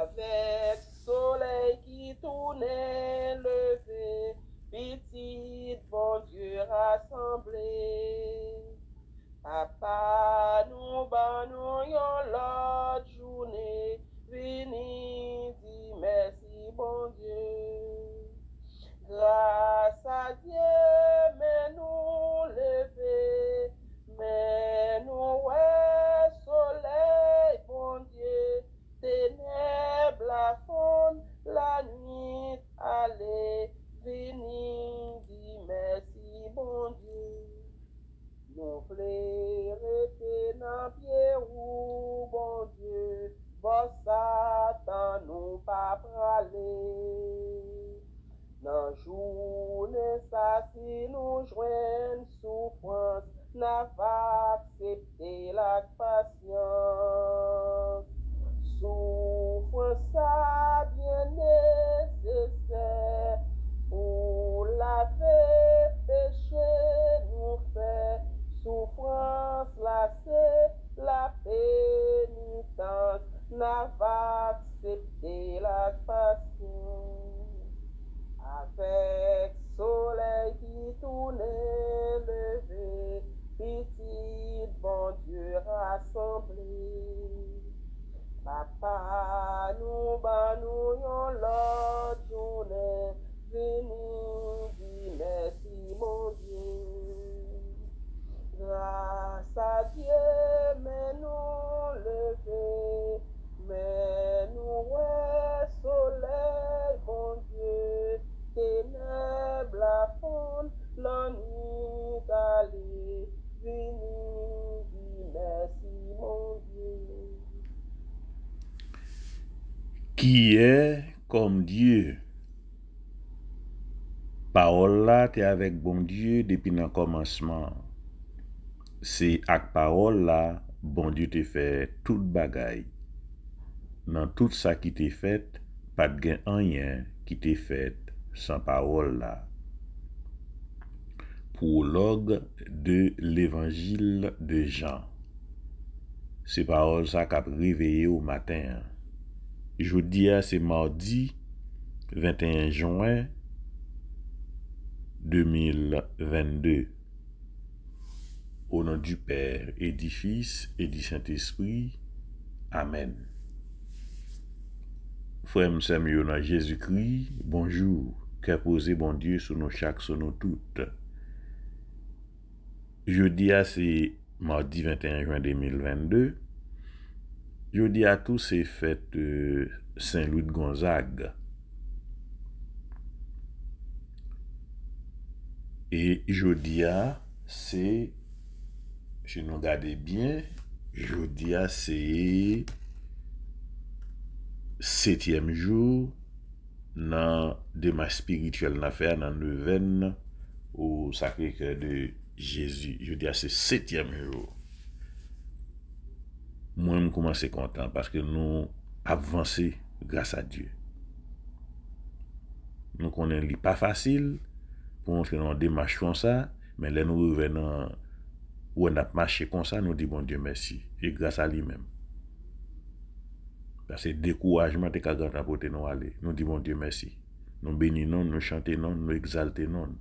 Avèk soley ki toune levé, Petit bon dieu rassemblé. A pa nou ba nou yon lot jouné, Fini di mersi bon dieu. Glas a dieu men nou levé, Men nou wè. La nye ale veni di mesi bon die Non fle rete nan pier ou bon die Bo satan nou pa prale Nan jounen sa ki nou jwen sou fwant Na va septe lak patyant Souffre sa bien nécessaire pour la paix péché nous fait souffrance, la c'est la pénitence Na pas accepté la passion Avec soleil qui tourne levé Petit bon Dieu rassemblé, Papa, nou ba nou yon lòt jounè, veni di mèsi mò die. Rasa die, men nou leve, men nou wè solel mò die, teneb la fond lò ni talè, veni di mèsi mò die. Kiye kom Diyo? Paol la te avek bon Diyo depi nan komanseman. Se ak paol la, bon Diyo te fe tout bagay. Nan tout sa ki te fet, pat gen anyen ki te fet san paol la. Po log de l'Evangil de Jean. Se paol sa kap riveye ou matin. Jodi a se mardi 21 Jouen 2022 O nan du Père, e di Fils, e di Saint-Esprit, Amen Frèm Sèmyon a Jésus-Christ, bonjour, kè pose bon Dieu sou nou chak sou nou tout Jodi a se mardi 21 Jouen 2022 Yo di a tou se fet euh, Saint-Louis de Gonzague. E yo di a se, jen nou gade bien, yo di a se setyem jou nan dema spirituel na fè, nan nou ven ou sakre kè de Jésus. Yo di a se setyem jou. Mwen mwen komanse kontan, paske nou avanse grasa Diyo. Nou konen li pa fasil, pou mwen se nan dey mach kon sa, men le nou ven nan wè nan ap mache kon sa, nou di bon Diyo mersi, e grasa li men. Kase dekouajman te kagant apote nou ale, nou di bon Diyo mersi. Nou beni nan, nou chante nan, nou exalte nan.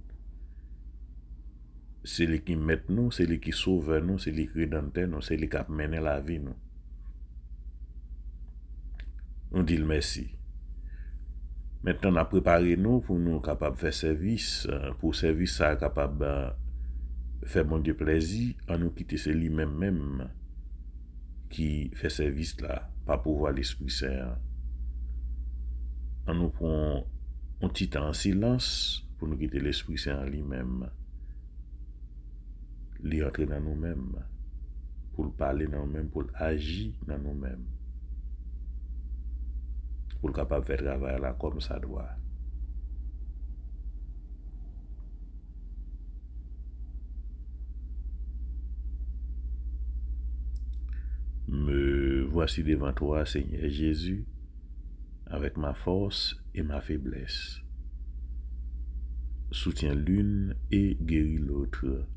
Se li ki met nou, se li ki souve nou, se li kredante nou, se li kap mene la vi nou. On dil mersi. Metten an aprepare nou pou nou kapab fè servis, euh, pou servis sa kapab euh, fè bon di plèzi, an nou kite se li men men, ki fè servis la, pa pou vwa l'esprit se an. An nou pon, an ti tan silans pou nou kite l'esprit se an li men, li entrer dans nous-mêmes, pou l'pale nan nou mêmes pou l'agi nan nou être pou l'kapap faire travail la comme ça doit. Me voici devant toi, Seigneur Jésus, avec ma force et ma faiblesse. Soutiens l'une et guéris l'autre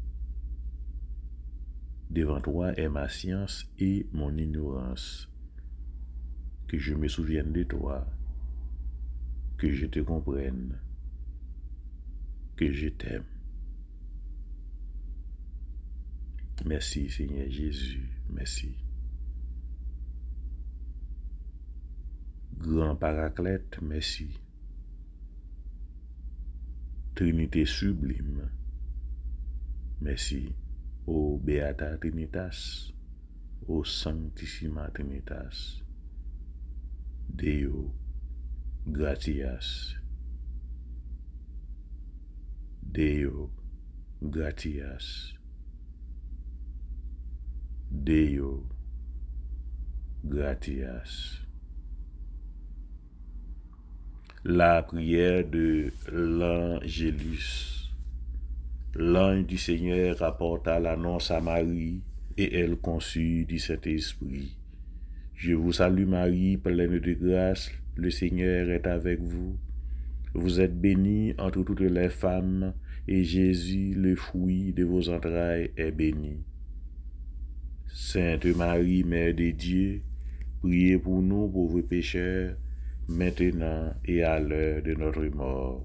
Devant toi est ma science et mon ignorance. Que je me souvienne de toi, que je te comprenne, que je t'aime. Merci Seigneur Jésus, merci. Grand Paraclète, merci. Trinité sublime, merci ô Beata Trinitas, ô Sanctissima Trinitas, Deo gratias, Deo gratias, Deo gratias. La prière de l'Angélus L'ange du Seigneur rapporta l'annonce à Marie, et elle conçut du Saint-Esprit. Je vous salue Marie, pleine de grâce, le Seigneur est avec vous. Vous êtes bénie entre toutes les femmes, et Jésus, le fruit de vos entrailles, est béni. Sainte Marie, Mère de Dieu, priez pour nous pauvres pécheurs, maintenant et à l'heure de notre mort.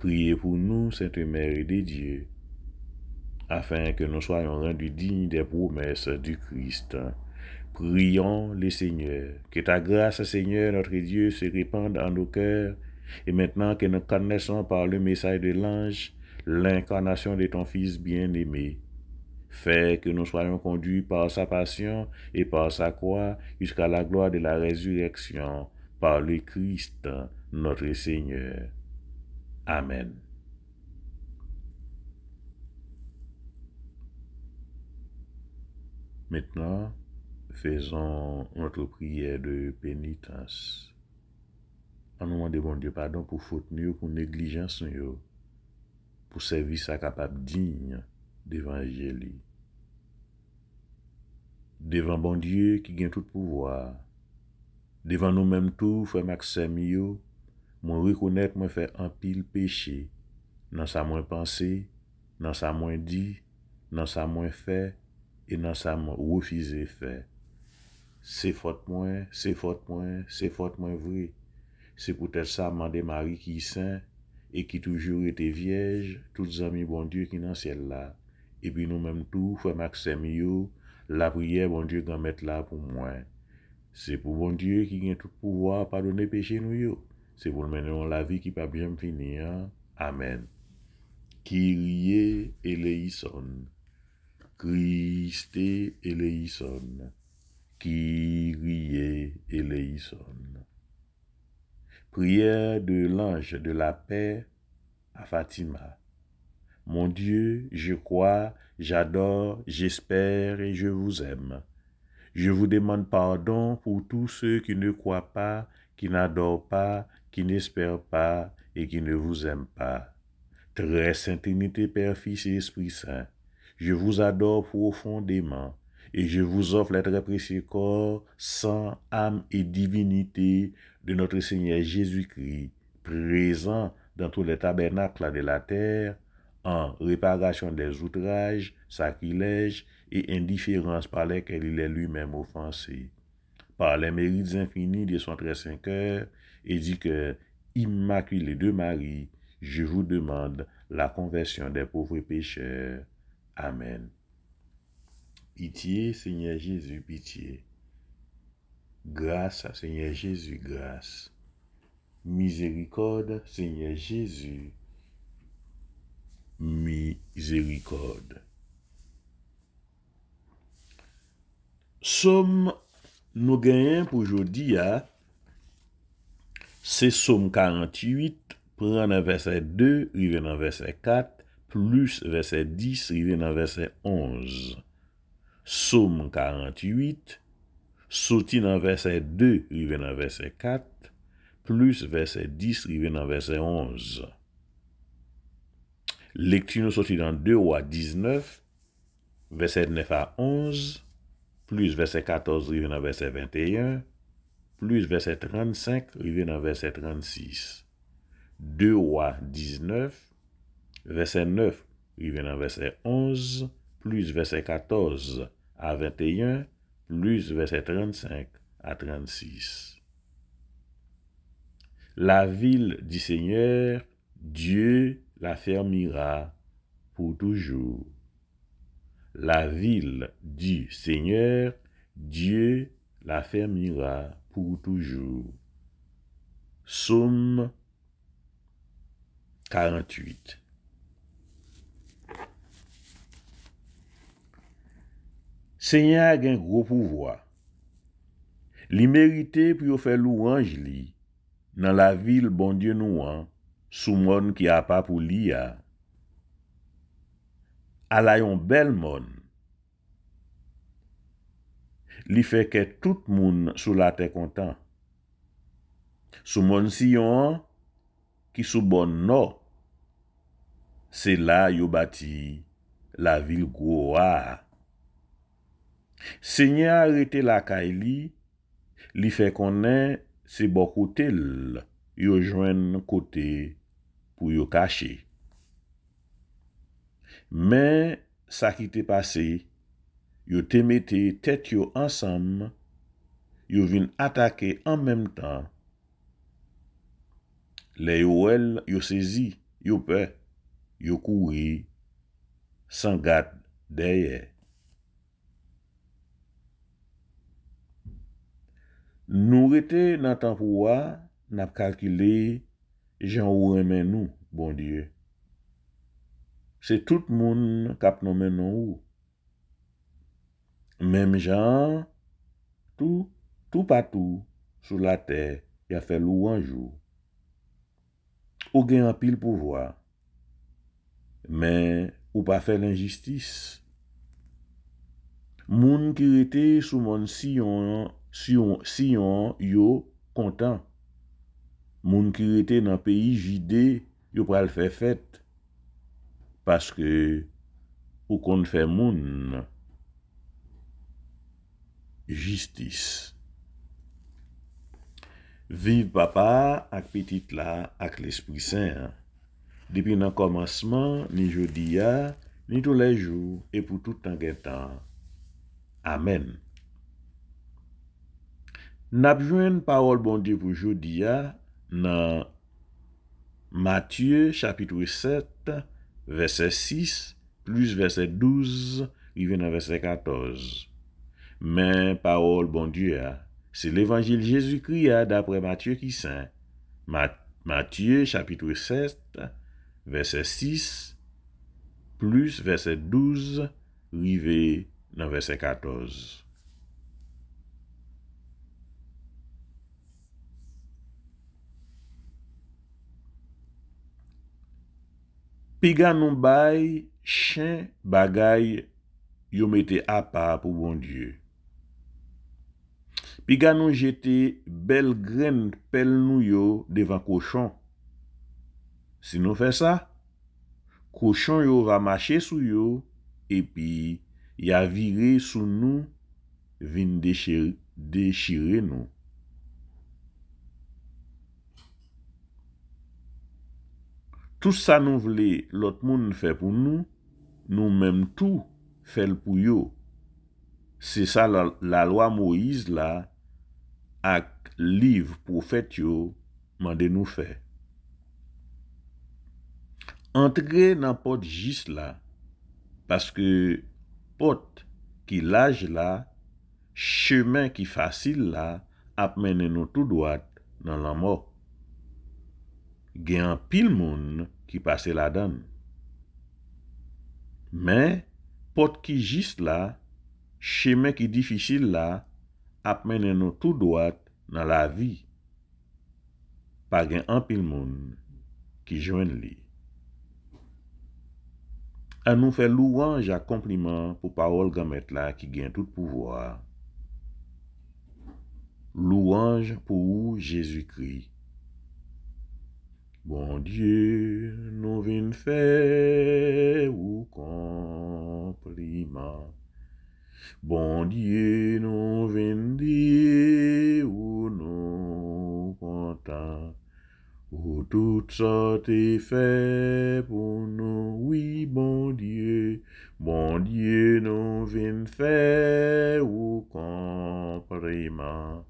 Priez pour nous, Sainte Mère de Dieu, afin que nous soyons rendus dignes des promesses du Christ. Prions les Seigneurs, que ta grâce, Seigneur, notre Dieu, se répande en nos cœurs, et maintenant que nous connaissons par le message de l'ange l'incarnation de ton Fils bien-aimé. Fais que nous soyons conduits par sa passion et par sa croix jusqu'à la gloire de la résurrection par le Christ, notre Seigneur. Amen. Mètè nan, fè zon anto priè de penitans. An nou an de bon Diyo padon pou fote nou, pou neglijans nou, pou servisa kapap digne devan jeli. Devan bon Diyo ki gen tout pouvoar, devan nou menm tou fè maksem yo, Mwen rekounet mwen fe empil peche nan sa mwen panse, nan sa mwen di, nan sa mwen fe, e nan sa mwen wofize fe. Se fote mwen, se fote mwen, se fote mwen vre. Se pou tèl sa mwen de mari ki sen, e ki toujou rete viej, tout zami bon die ki nan sèl la. E pi nou mèm tou fèm aksem yo, la priye bon die gen met la pou mwen. Se pou bon die ki gen tout pouwa pa donè peche nou yo. C'est pour le mener la vie qui pas bien finir. Amen. Kyrie eleison. Christe eleison. et eleison. Prière de l'ange de la paix à Fatima. Mon Dieu, je crois, j'adore, j'espère et je vous aime. Je vous demande pardon pour tous ceux qui ne croient pas, qui n'adorent pas, qui n'espère pas et qui ne vous aime pas. Très Sainte Unité, Père, Fils et Esprit Saint, je vous adore profondément et je vous offre le très précieux corps, sang, âme et divinité de notre Seigneur Jésus-Christ, présent dans tous les tabernacles de la terre, en réparation des outrages, sacrilèges et indifférences par lesquelles il est lui-même offensé. Par les mérites infinis de son très saint cœur, et dit que, Immaculée de Marie, je vous demande la conversion des pauvres pécheurs. Amen. Pitié, Seigneur Jésus, pitié. Grâce, Seigneur Jésus, grâce. Miséricorde, Seigneur Jésus. Miséricorde. Somme nous gagnons pour aujourd'hui à c'est Somme 48, prenez verset 2, rive dans verset 4, plus verset 10, rive dans verset 11. Somme 48, sorti dans verset 2, rive dans verset 4, plus verset 10, rive dans verset 11. Lecture nous sorti dans 2 ou à 19, verset 9 à 11, plus verset 14, rive dans verset 21, plus verset 35, arrivé dans verset 36. 2 rois 19, verset 9, arrivé dans verset 11, plus verset 14 à 21, plus verset 35 à 36. La ville du Seigneur, Dieu la fermera pour toujours. La ville du Seigneur, Dieu la fermera Pou toujou. Somme 48 Senya gen gro pouvoa. Li merite pou yo fe lou anj li nan la vil bon die nou an sou mon ki a pa pou li a. A la yon bel mon li feke tout moun sou la te kontan. Sou moun si yon ki sou bon no, se la yo bati la vil gwo a. Se nye a rete la ka e li, li fe konen se bok o tel yo jwen kote pou yo kache. Men sa ki te pase, yo te mette tet yo ansam, yo vin atake an mem tan, le yo el yo sezi, yo pe, yo kouri, san gad derye. Nourite nan tanpouwa, nap kalkile, jan ou remen nou, bon die. Se tout moun kap nou men nou ou, Mem jan, tout, tout patou, sou la tè, y a fè lou anjou. Ou gen apil pouvoi. Men, ou pa fè l'injistis. Moun ki rete sou moun si yon yo kontan. Moun ki rete nan peyi jide, yo pa l fè fèt. Paske, ou kon fè moun nan. Justis Viv papa ak petit la ak l'esprit saint Depi nan komanseman, ni jodi ya, ni tolej jou, e pou tout an gen tan Amen Napjwen parol bondi pou jodi ya nan Matye chapitwe 7, vese 6, plus vese 12, i venan vese 14 Men, parol, bon Diyo a. Se l'Evangel Jésus kri a d'apre Matyeu ki sè. Matyeu, chapitou sèst, versè 6, plus versè 12, rive nan versè 14. Pigan non bay, chè bagay, yo mette apa pou bon Diyo. liga nou jete bel gren pel nou yo devan koshon. Si nou fe sa, koshon yo ramache sou yo, epi ya vire sou nou, vin deshire nou. Tout sa nou vle lot moun fe pou nou, nou menm tou fel pou yo. Se sa la lwa Moise la, ak liv pou fètyo mande nou fè. Entre nan pot jis la, paske pot ki laj la, chemen ki fasil la, ap mènen nou tou doat nan lanmò. Gen pil moun ki pase la dam. Men, pot ki jis la, chemen ki difisil la, ap menen nou tout doat nan la vi pa gen anpil moun ki jwen li. An nou fe louange a kompliment pou pa ol gamet la ki gen tout pouvoar. Louange pou ou Jezuit Kri. Bon die nou vin fe ou kompliment. Bon Dieu, non vendez ou non content. Ou tout ça t'est fait pour nous, oui, bon Dieu. Bon Dieu, nous vîmes faire ou comprément.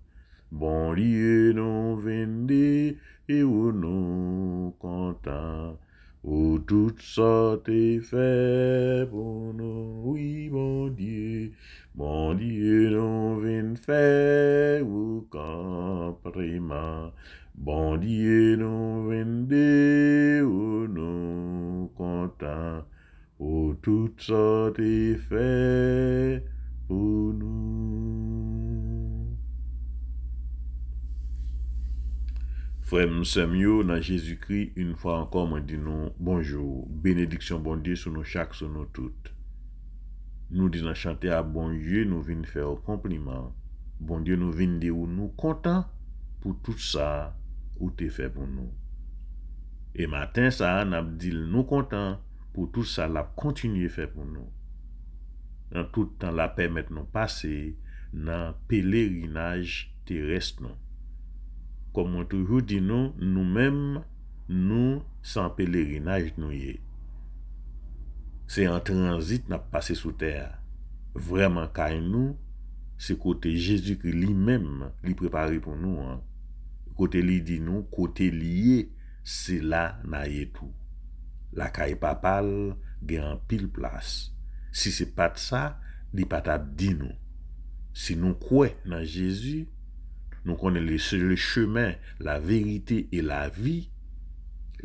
Bon Dieu, nous vendez et ou nous content. Oh, tout ça t'est fait pour nous, oui, mon Dieu. Mon Dieu, nous vient faire ou comprima. Bon Dieu, nous vient de ou nous content. Oh, tout ça t'est fait pour nous. Frèm msèm yo nan Jésus-Kri, un fwa ankom an di nou bonjou, benediksyon bonjou sou nou chak sou nou tout. Nou di nan chante a bonjou nou vin fè ou kompliman, bonjou nou vin di ou nou kontan pou tout sa ou te fè pou nou. E matin sa an ap dil nou kontan pou tout sa la kontinye fè pou nou. Nan tout tan la pèmèt nou pase, nan pelerinaj te resnou. komon toujou di nou nou menm nou san pelerinaj nou ye. Se an transit nap pase sou ter. Vreman kay nou, se kote Jezu ki li menm li prepari pou nou. Kote li di nou, kote li ye, se la na ye tou. La kay papal gen an pil plas. Si se pat sa, li pat ap di nou. Si nou kwe nan Jezu, Nou konen lese le chemen, la verite e la vi,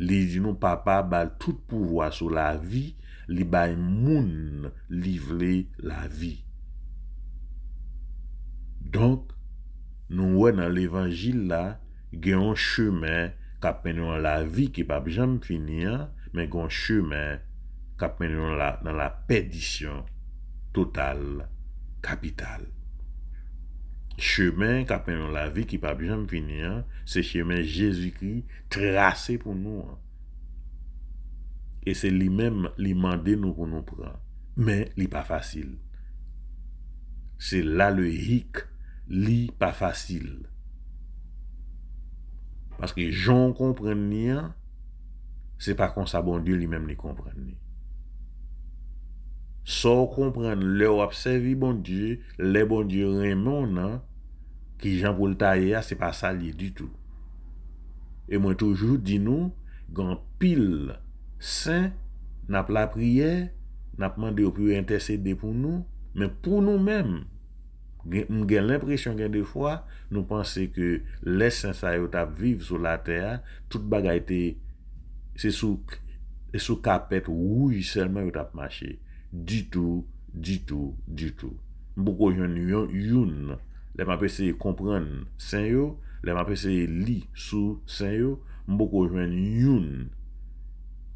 li di nou papa bal tout pouvoa sou la vi, li bay moun livle la vi. Donk, nou wè nan levangil la, gen yon chemen kap menyon la vi ki pa bè jan finia, men gen yon chemen kap menyon la, nan la pedisyon total kapital. chemen kapè nan la vi ki pa bèjèm vini, se chemen Jésus-Christ krasè pou nou. E se li mèm li mandè nou pou nou pran. Mè li pa fasil. Se la le hik li pa fasil. Paske joun kompren ni an, se pa kon sa bon diou li mèm li kompren ni an. So kompren lè ou ap sevi bon diye, lè bon diye renman nan, ki jan pou l'ta yè, se pa salye du tout. E mwen toujou di nou, gan pil sen, nap la priye, nap mande ou pi ou intercede pou nou, men pou nou men, mwen gen l'impresyon gen de fwa, nou panse ke les sen sa yot ap viv sou la tè, tout bagay te, se sou kapet wouj selman yot ap mache. Di tou, di tou, di tou. Mboko jwen yon yon, lè m apeseye kompren sen yo, lè m apeseye li sou sen yo, mboko jwen yon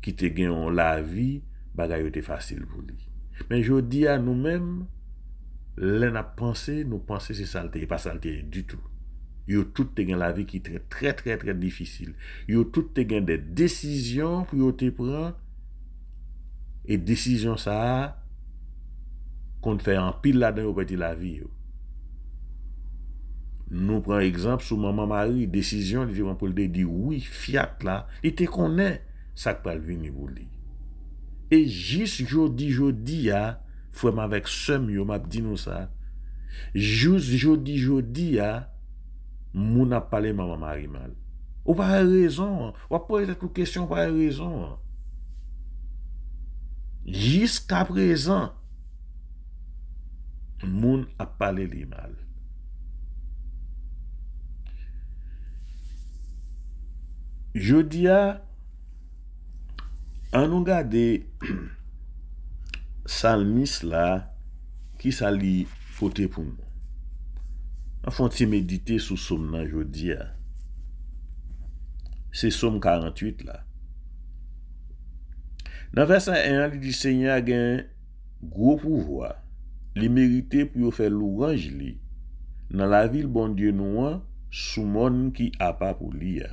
ki te gen yon la vi bagayote fasil pou li. Men yo di a nou men, lè na panse, nou panse se salte, e pa salte du tou. Yo tout te gen la vi ki tre tre tre tre dificil. Yo tout te gen de desizyon pou yo te pran. E disizyon sa a, kon te fè an pil la den yo bèti la vi yo. Nou pran ekzamp sou maman mari, disizyon li di wampol de, di woui fiat la, li te konè sak pal vini wou li. E jis jodi jodi a, fwèm avèk sem yo mab di nou sa, jis jodi jodi a, moun ap pale maman mari mal. Ou pa rezon, wap pwè zè kou kèsyon, ou pa rezon an. Jiska prezan Moun ap pale li mal Jodia Anonga de Salmis la Ki sa li pote pou moun Afon ti medite sou somna jodia Se som 48 la Nan verse 1 li disenye agen gwo pouvoi li merite pou yo fe louranj li nan la vil bon die nou an soumon ki apapou li ya.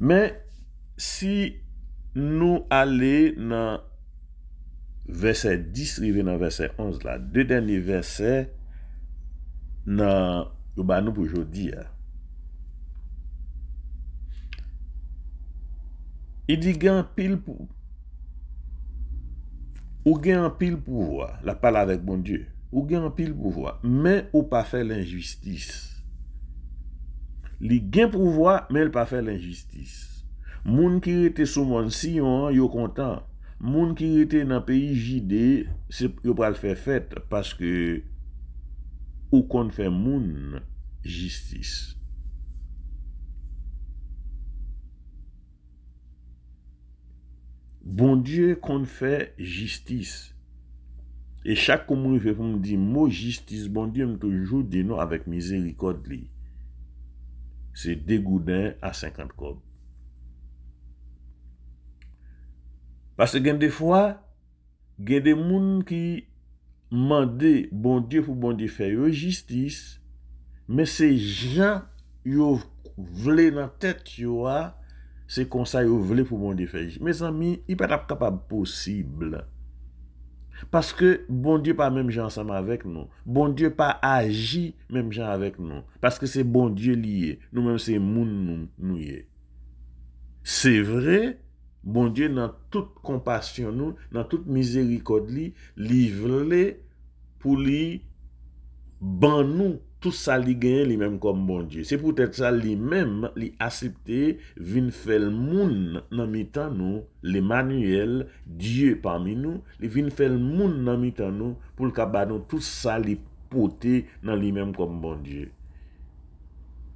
Men si nou ale nan verse 10, rive nan verse 11 la, de denye verse nan nan Yo ba nou pou jodi ya E di gen pil pou Ou gen pil pou vwa La pala vek bon die Ou gen pil pou vwa Men ou pa fe l'injustis Li gen pou vwa Men ou pa fe l'injustis Moun ki rete sou moun si yon Yo kontan Moun ki rete nan peyi jide Yo pral fe fet Paske Ou kon fè moun jistis. Bon Diyo kon fè jistis. E chak kon moun fè fè moun di, mou jistis, bon Diyo m toujou di nou avèk mizérikot li. Se degouden a 50 kob. Pase gen defwa, gen de moun ki... mande bon Diyo pou bon Diyo fè yo jistis, men se jan yo vle nan tèt yo a, se konsa yo vle pou bon Diyo fè. Men zan mi, ipe tap tap ap posible. Paske bon Diyo pa menm jan sam avek nou. Bon Diyo pa aji menm jan avek nou. Paske se bon Diyo liye. Nou menm se moun nou yè. Se vre, bon Diyo nan tout kompasyon nou, nan tout mizerikot li, li vle li, pou li ban nou tout sa li genye li menm kom bon diye. Se pou tèt sa li menm li asipte vin fel moun nan mi tan nou, li manuel, diye panmi nou, li vin fel moun nan mi tan nou, pou lka ban nou tout sa li pote nan li menm kom bon diye.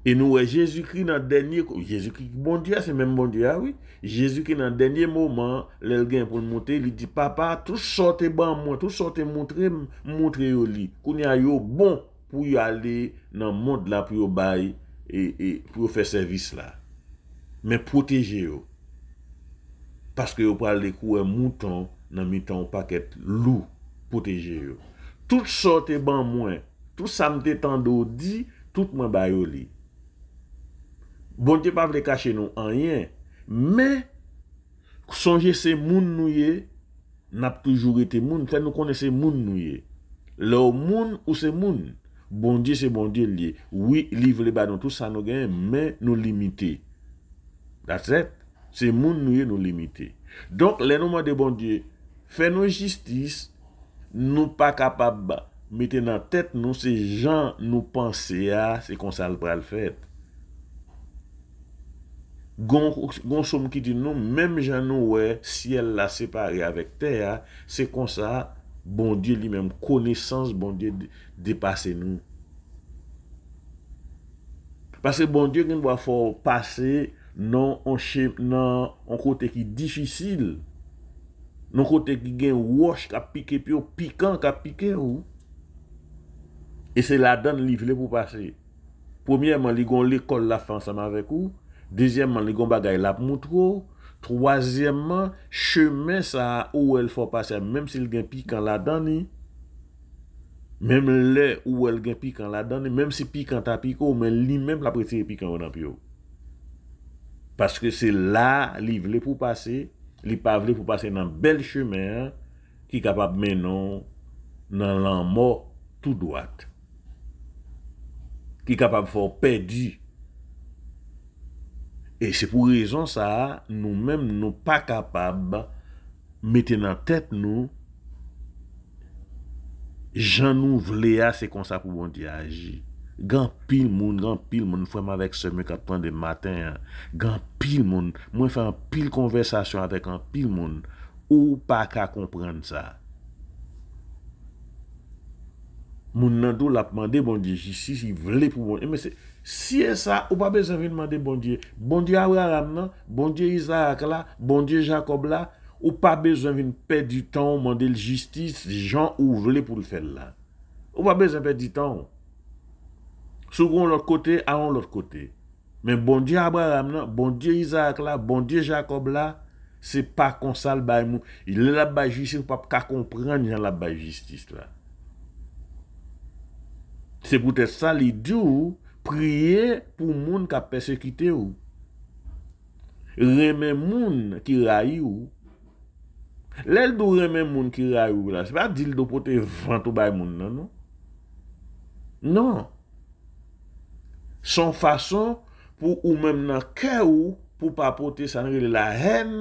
E nou we, Jezou kri nan denye kou, Jezou kri ki bondya, se men bondya, ah oui, Jezou kri nan denye mouman, lel gen pou mwote, li di, papa, tout sorti ban mwen, tout sorti mwotre, mwotre yo li, kou ni a yo bon pou yo ale nan mwot la pou yo bay e pou yo fe servis la. Men proteje yo. Paske yo pral de kou e mwoutan nan mwitan wapaket lou, proteje yo. Tout sorti ban mwen, tout samte tan do di, tout mwen bay yo li. Bondye pa vle kache nou anyen Men Sonje se moun nou ye Nap toujou rete moun Fè nou kone se moun nou ye Lè ou moun ou se moun Bondye se bondye liye Ou li vle badon tout sa nou gen men nou limite Dat set Se moun nou ye nou limite Donk lè nou mwen de bondye Fè nou jistis Nou pa kapab ba Mete nan tèt nou se jan nou panse ya Se konsal pral fèt Gon som ki di nou, mem jan nou we, si el la separe avek te, se konsa, bon die li mem, konesans bon die depase nou. Pase bon die gen wafo pase, nan an kote ki difisil, nan kote ki gen wosh ka pike, piyo pikant ka pike ou, e se la dan livle pou pase. Poumièman li gon le kol la fansan mavek ou, Dezyèmman, li gomba gaye lap moutro. Trozyèmman, chemè sa ou el fò pase, mèm se li gen pi kan la dani, mèm le ou el gen pi kan la dani, mèm se pi kan ta pi ko, mèm li mèm la prese pi kan wè nan pi yo. Paske se la li vle pou pase, li pa vle pou pase nan bel chemè, ki kapab menon nan lan mo tout doat. Ki kapab fò pedi E se pou rezon sa, nou menm nou pa kapab mette nan tet nou jan nou vle a se konsa pou bondi aji. Gan pil moun, gan pil moun, fweman vek seme kap tan de maten, gan pil moun, mwen fweman pil konversasyon atekan, pil moun, ou pa ka komprende sa. Moun nan do la pwande bondi aji, si si vle pou bondi aji, eh, me se... Siye sa, ou pa bezan vin mande bondye. Bondye Abraham nan, bondye Isaac la, bondye Jacob la, ou pa bezan vin perdi tan mande ljistis, di jan ou vle pou l fel la. Ou pa bezan perdi tan. Soukoun l ot kote, anon l ot kote. Men bondye Abraham nan, bondye Isaac la, bondye Jacob la, se pa konsal baymou. Il lè la bayjistis, nou pa pa ka komprende jan la bayjistis la. Se poutè sali di ou, priye pou moun ka persekite ou. Reme moun ki ray ou. Lèl do reme moun ki ray ou la, se pa dil do pote vantou bay moun nan nou. Nan. San fason pou ou mèm nan kè ou pou pa pote sanri la hèn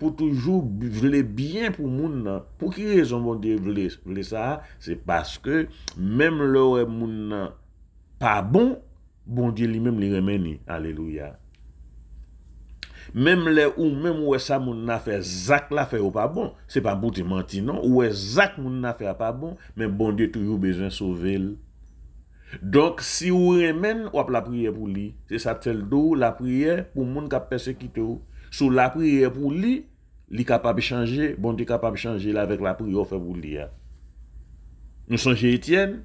pou toujou vle bien pou moun nan. Pou ki rezon moun de vle sa, se paske mèm lè ou moun nan pa bon, Bondye li mem li remeni, alelouya. Mem le ou, mem ou e sa moun na fe, zak la fe ou pa bon, se pa bouti manti nan, ou e zak moun na fe a pa bon, men bondye tou yo bezen sovel. Donk, si ou remen, wap la priye pou li. Se sa tel dou, la priye pou moun ka persekite ou. Sou la priye pou li, li kapab chanje, bondye kapab chanje la vek la priye ou fe pou li ya. Nou sanje Etienne,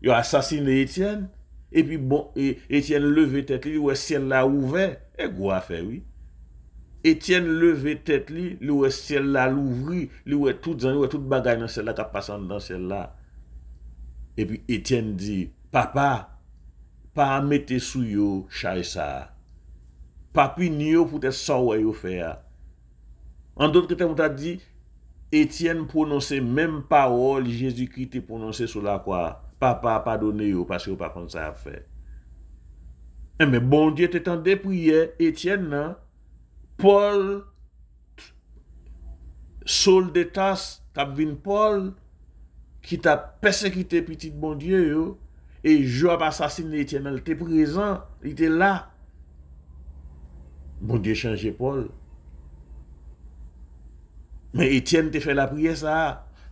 yo asasine Etienne, Et puis bon, Etienne levé tèt li, lè wè sèl la ouvè, e gwa fè wè. Etienne levé tèt li, lè wè sèl la louvri, lè wè tout zan, lè wè tout bagay nan sèl la kapasan nan sèl la. Et puis Etienne di, papa, pa a mette sou yo chay sa. Pa pi ni yo pou te sa wè yo fè ya. An dout kète mouta di, Etienne prononse mèm parol, Jésus-Christ prononse sou la kwa. pa pa pa donè yo, paske yo pa kon sa ap fè. Eme, bondye te tan depriye, Etienne nan, Paul, sol de tas, tabvin Paul, ki ta persekite pitit bondye yo, e jo ap asasine Etienne, el te prezen, ite la. Bondye chanje Paul. Men Etienne te fè la priye sa,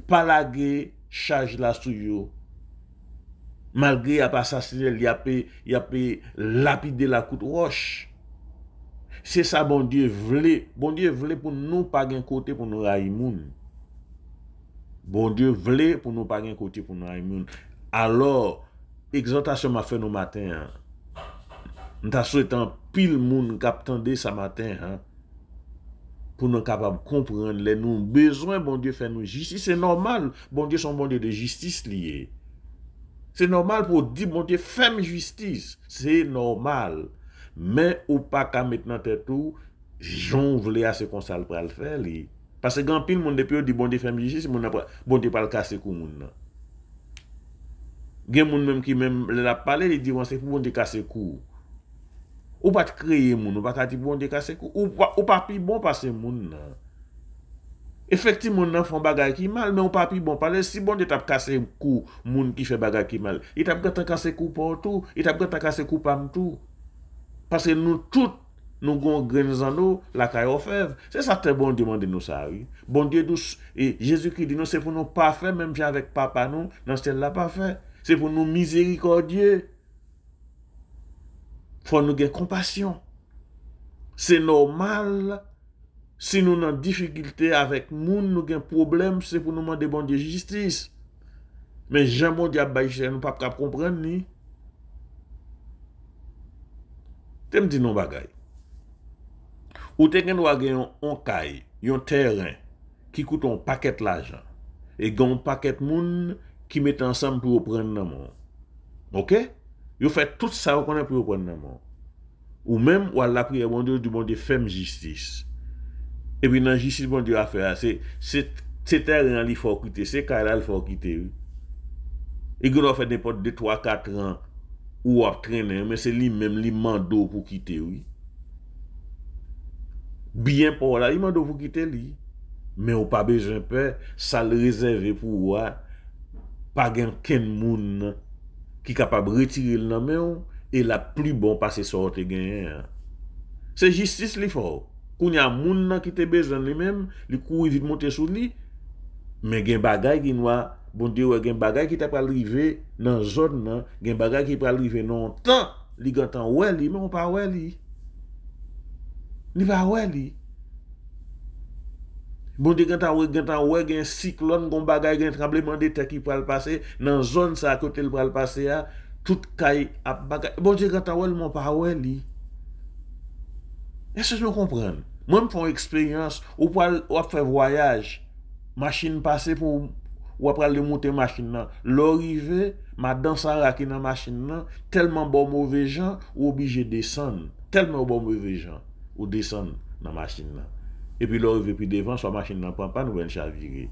pala ge, chanj la sou yo, Malgre ya pa sasrel, ya pe lapide la koute roche. Se sa bon die vle, bon die vle pou nou pa gen kote pou nou a imoun. Bon die vle pou nou pa gen kote pou nou a imoun. Alors, egzantasyon ma fe nou maten. Nta sou etan pil moun kapten de sa maten. Pou nou kapab komprende le nou bezwen, bon die fe nou jistis. Se normal, bon die son bon die de jistis liye. Se normal pou di bondi fem justice, se normal. Men ou pa ka met nan tetou, joun vle a se konsal pral fè li. Pase gen pil moun de pi ou di bondi fem justice, moun apre bondi pal kase kou moun nan. Gen moun menm ki menm lè la pale, li di wan bon, se pou bondi kase kou. Ou pa ti kreye moun, ou pa ti bondi kase kou, ou pa pi bon pase moun nan. Efektiv moun nan fon bagay ki mal Moun papi bon pale si bon di tap kase kou Moun ki fe bagay ki mal I tap gata kase kou pwantou I tap gata kase kou pwantou Pase nou tout nou gon grenzan nou La kayo fev Se sa te bon di man di nou sa Bon diye dous Jezu ki di nou se pou nou pa fe Mem vya avek papa nou nan se la pa fe Se pou nou mizeriko die Fon nou gen kompasyon Se nou mal Se nou mal Si nou nan difikilte avèk moun nou gen problem, se pou nou mande bandye jistis. Men jan moun di ap bayise, nou pap kap kompren ni. Tem di nou bagay. Ou te gen nou agen yon onkay, yon teren, ki kouton paket lajan. E gen yon paket moun ki met ansam pou yo pren nanman. Ok? Yo fè tout sa yo konen pou yo pren nanman. Ou men wala ki yon bandye fèm jistis. E bin nan jistis bon diwa fe a se se te re an li fo kite se kare al fo kite ou e gyo do fe ne pot de 3-4 an ou ap trenen men se li men li mando pou kite ou biyen po la li mando pou kite li men ou pa bejwen pe sa le rezerve pou ou a pa gen ken moun ki kapab retire l nan men ou e la pli bon pasesor te gen se jistis li fo ou Koun ya moun nan ki te bezan li menm, li kou yivit monte sou li, men gen bagay ginwa, bondye we gen bagay ki ta pralrive nan zon nan, gen bagay ki pralrive nan tan, li gantan we li, men moun pa we li. Li pa we li. Bondye gantan we, gantan we gen siklon, goun bagay gen trembleman de te ki pralpase, nan zon sa akotel pralpase ya, tout kay ap bagay, bondye gantan we li, men moun pa we li. E se jme kompren, mwen mfon eksperyans, ou pal wap fè voyaj, machin pase pou wap pral le moutè machin nan, lorive, ma dansa raki nan machin nan, telman bon mouve jan, ou bi je deson, telman bon mouve jan, ou deson nan machin nan. E pi lorive pi devan, so machin nan pampan, ou ven chaviri.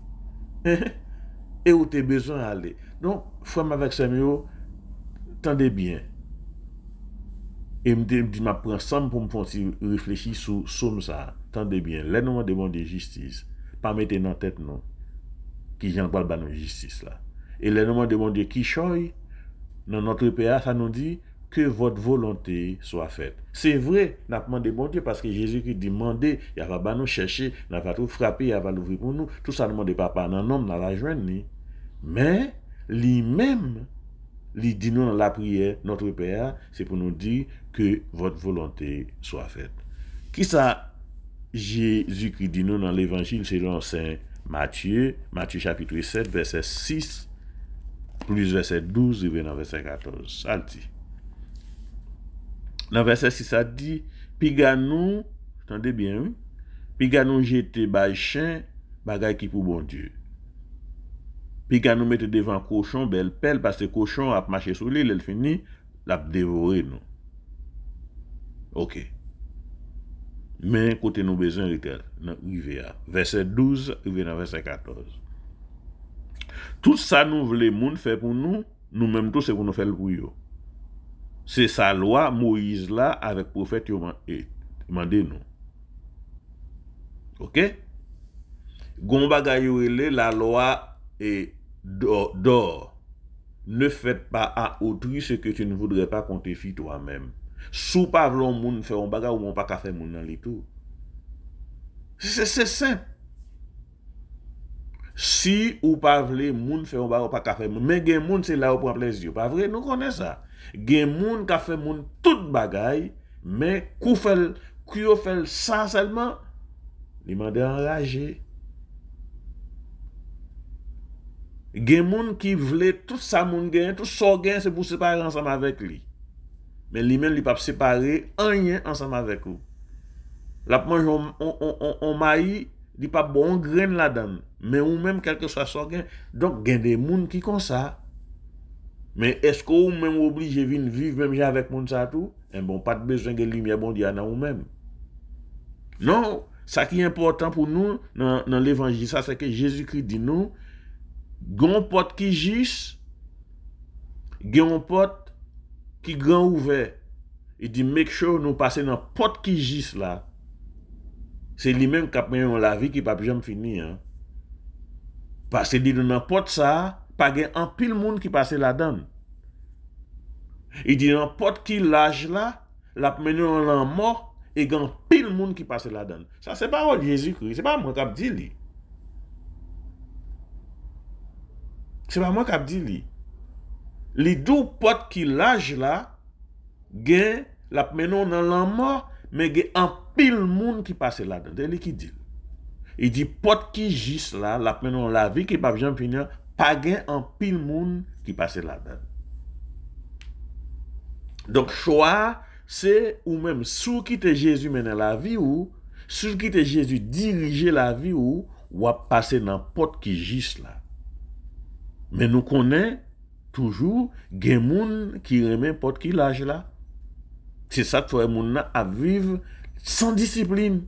E ou te bezon ale. Non, fwem avèk semyo, tande byen. E mdi, mdi, ma prensan pou mponsi reflechi sou, sou msa. Tande bien, le nou man demande justice, pa mette nan tet nou, ki jan kwa ban nou justice la. E le nou man demande kishoy, nan notre peya, sa nou di, ke vot volonté sou a fèt. Se vre, nan apman demande, paske Jezou ki dimande, ya va ban nou chèche, nan va tou frapi, ya va nou vri pou nou, tout sa demande pa pa nan nom nan la jwen ni. Men, li menm, Li di nou nan la priye, notre peya, se pou nou di ke vot volante swa fet. Ki sa Jezu ki di nou nan levansin, se lan sen Matye, Matye chapitwe 7, verset 6, plus verset 12, ve nan verset 14, al ti. Nan verset 6 sa di, piga nou, stande bien, piga nou jete bay chen, bagay ki pou bon dieu. Pi ka nou mette devan koshon, bel pel, pas se koshon ap mache sou li, lel fini, l ap devore nou. Ok. Men, kote nou bezen rite, nan IVEA. Verset 12, IVEA verset 14. Tout sa nou vle moun fè pou nou, nou menm tout se pou nou fè l pou yo. Se sa lwa, Moïse la, avek profet yo man et, man de nou. Ok. Goumba gayo e le, la lwa e... D'or Ne fèd pa a otri Se ke ti nou voudre pa kon te fi to a mem Sou pa vlon moun fèon bagay Ou moun pa ka fè moun nan li tou Se se se se Si ou pa vle moun fèon bagay Ou pa ka fè moun Me gen moun se la ou pwap les yo Pa vle nou konè sa Gen moun ka fè moun tout bagay Me kou fèl Kou fèl sa salman Li man de an raje Gen moun ki vle, tout sa moun gen, tout so gen, se pou separe ansam avek li. Men li men li pap separe anyen ansam avek ou. Lap manj, on mayi, li pap bon gren la dam. Men ou men, kelke so a so gen, donk gen de moun ki konsa. Men esko ou men oubli je vin, viv men javek moun sa tou? En bon, pat bezwen gen li miye bondi anan ou men. Non, sa ki important pou nou nan levangji, sa se ke Jezikrit di nou, Gyon pot ki jis, gyon pot ki gyon ouve. I di make sure nou pase nan pot ki jis la. Se li men kap men yon lavi ki pa pi jam fini. Pase di nan pot sa, pa gen an pil moun ki pase la dan. I di nan pot ki laj la, lape men yon lan mor, e gen an pil moun ki pase la dan. Sa se ba wot Jezikou, se ba mwen kap di li. se pa mwen kap di li li dou pot ki laj la gen, lap menon nan lan mor men gen an pil moun ki pase la dan de li ki dil i di pot ki jis la lap menon la vi ki pap jan finan pa gen an pil moun ki pase la dan donk chwa se ou menm sou ki te jesu menen la vi ou sou ki te jesu dirije la vi ou wap pase nan pot ki jis la Men nou konen toujou gen moun ki remen pot ki laj la. Se sat fwe moun nan aviv san disiplin.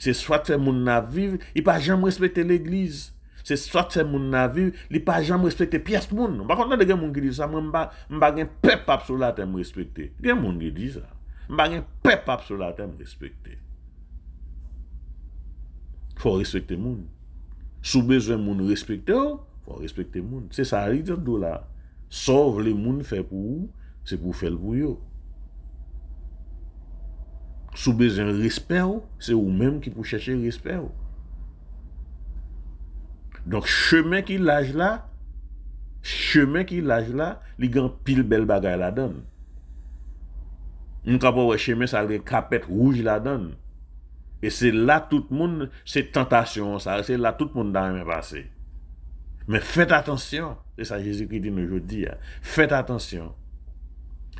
Se swat fwe moun nan aviv, li pa jam respete l'egliz. Se swat fwe moun nan aviv, li pa jam respete pias moun. Mba kontan de gen moun ki dizan, mba gen pep apso la tem respete. Gen moun ki dizan, mba gen pep apso la tem respete. Fwe respete moun. Sou bezwen moun respete ou, Fwa respekte moun. Se sa ari diot do la. Sov le moun fè pou ou, se pou fèl pou yo. Sou bezè rispè ou, se ou mèm ki pou chèche rispè ou. Donk chèmè ki laj la, chèmè ki laj la, li gen pil bel bagay la don. Mwen kapo wè chèmè sa le kapèt rouge la don. E se la tout moun, se tentasyon sa, se la tout moun da mè pasey. Men fèt atansyon, e sa Jezikriti nou jodi ya, fèt atansyon,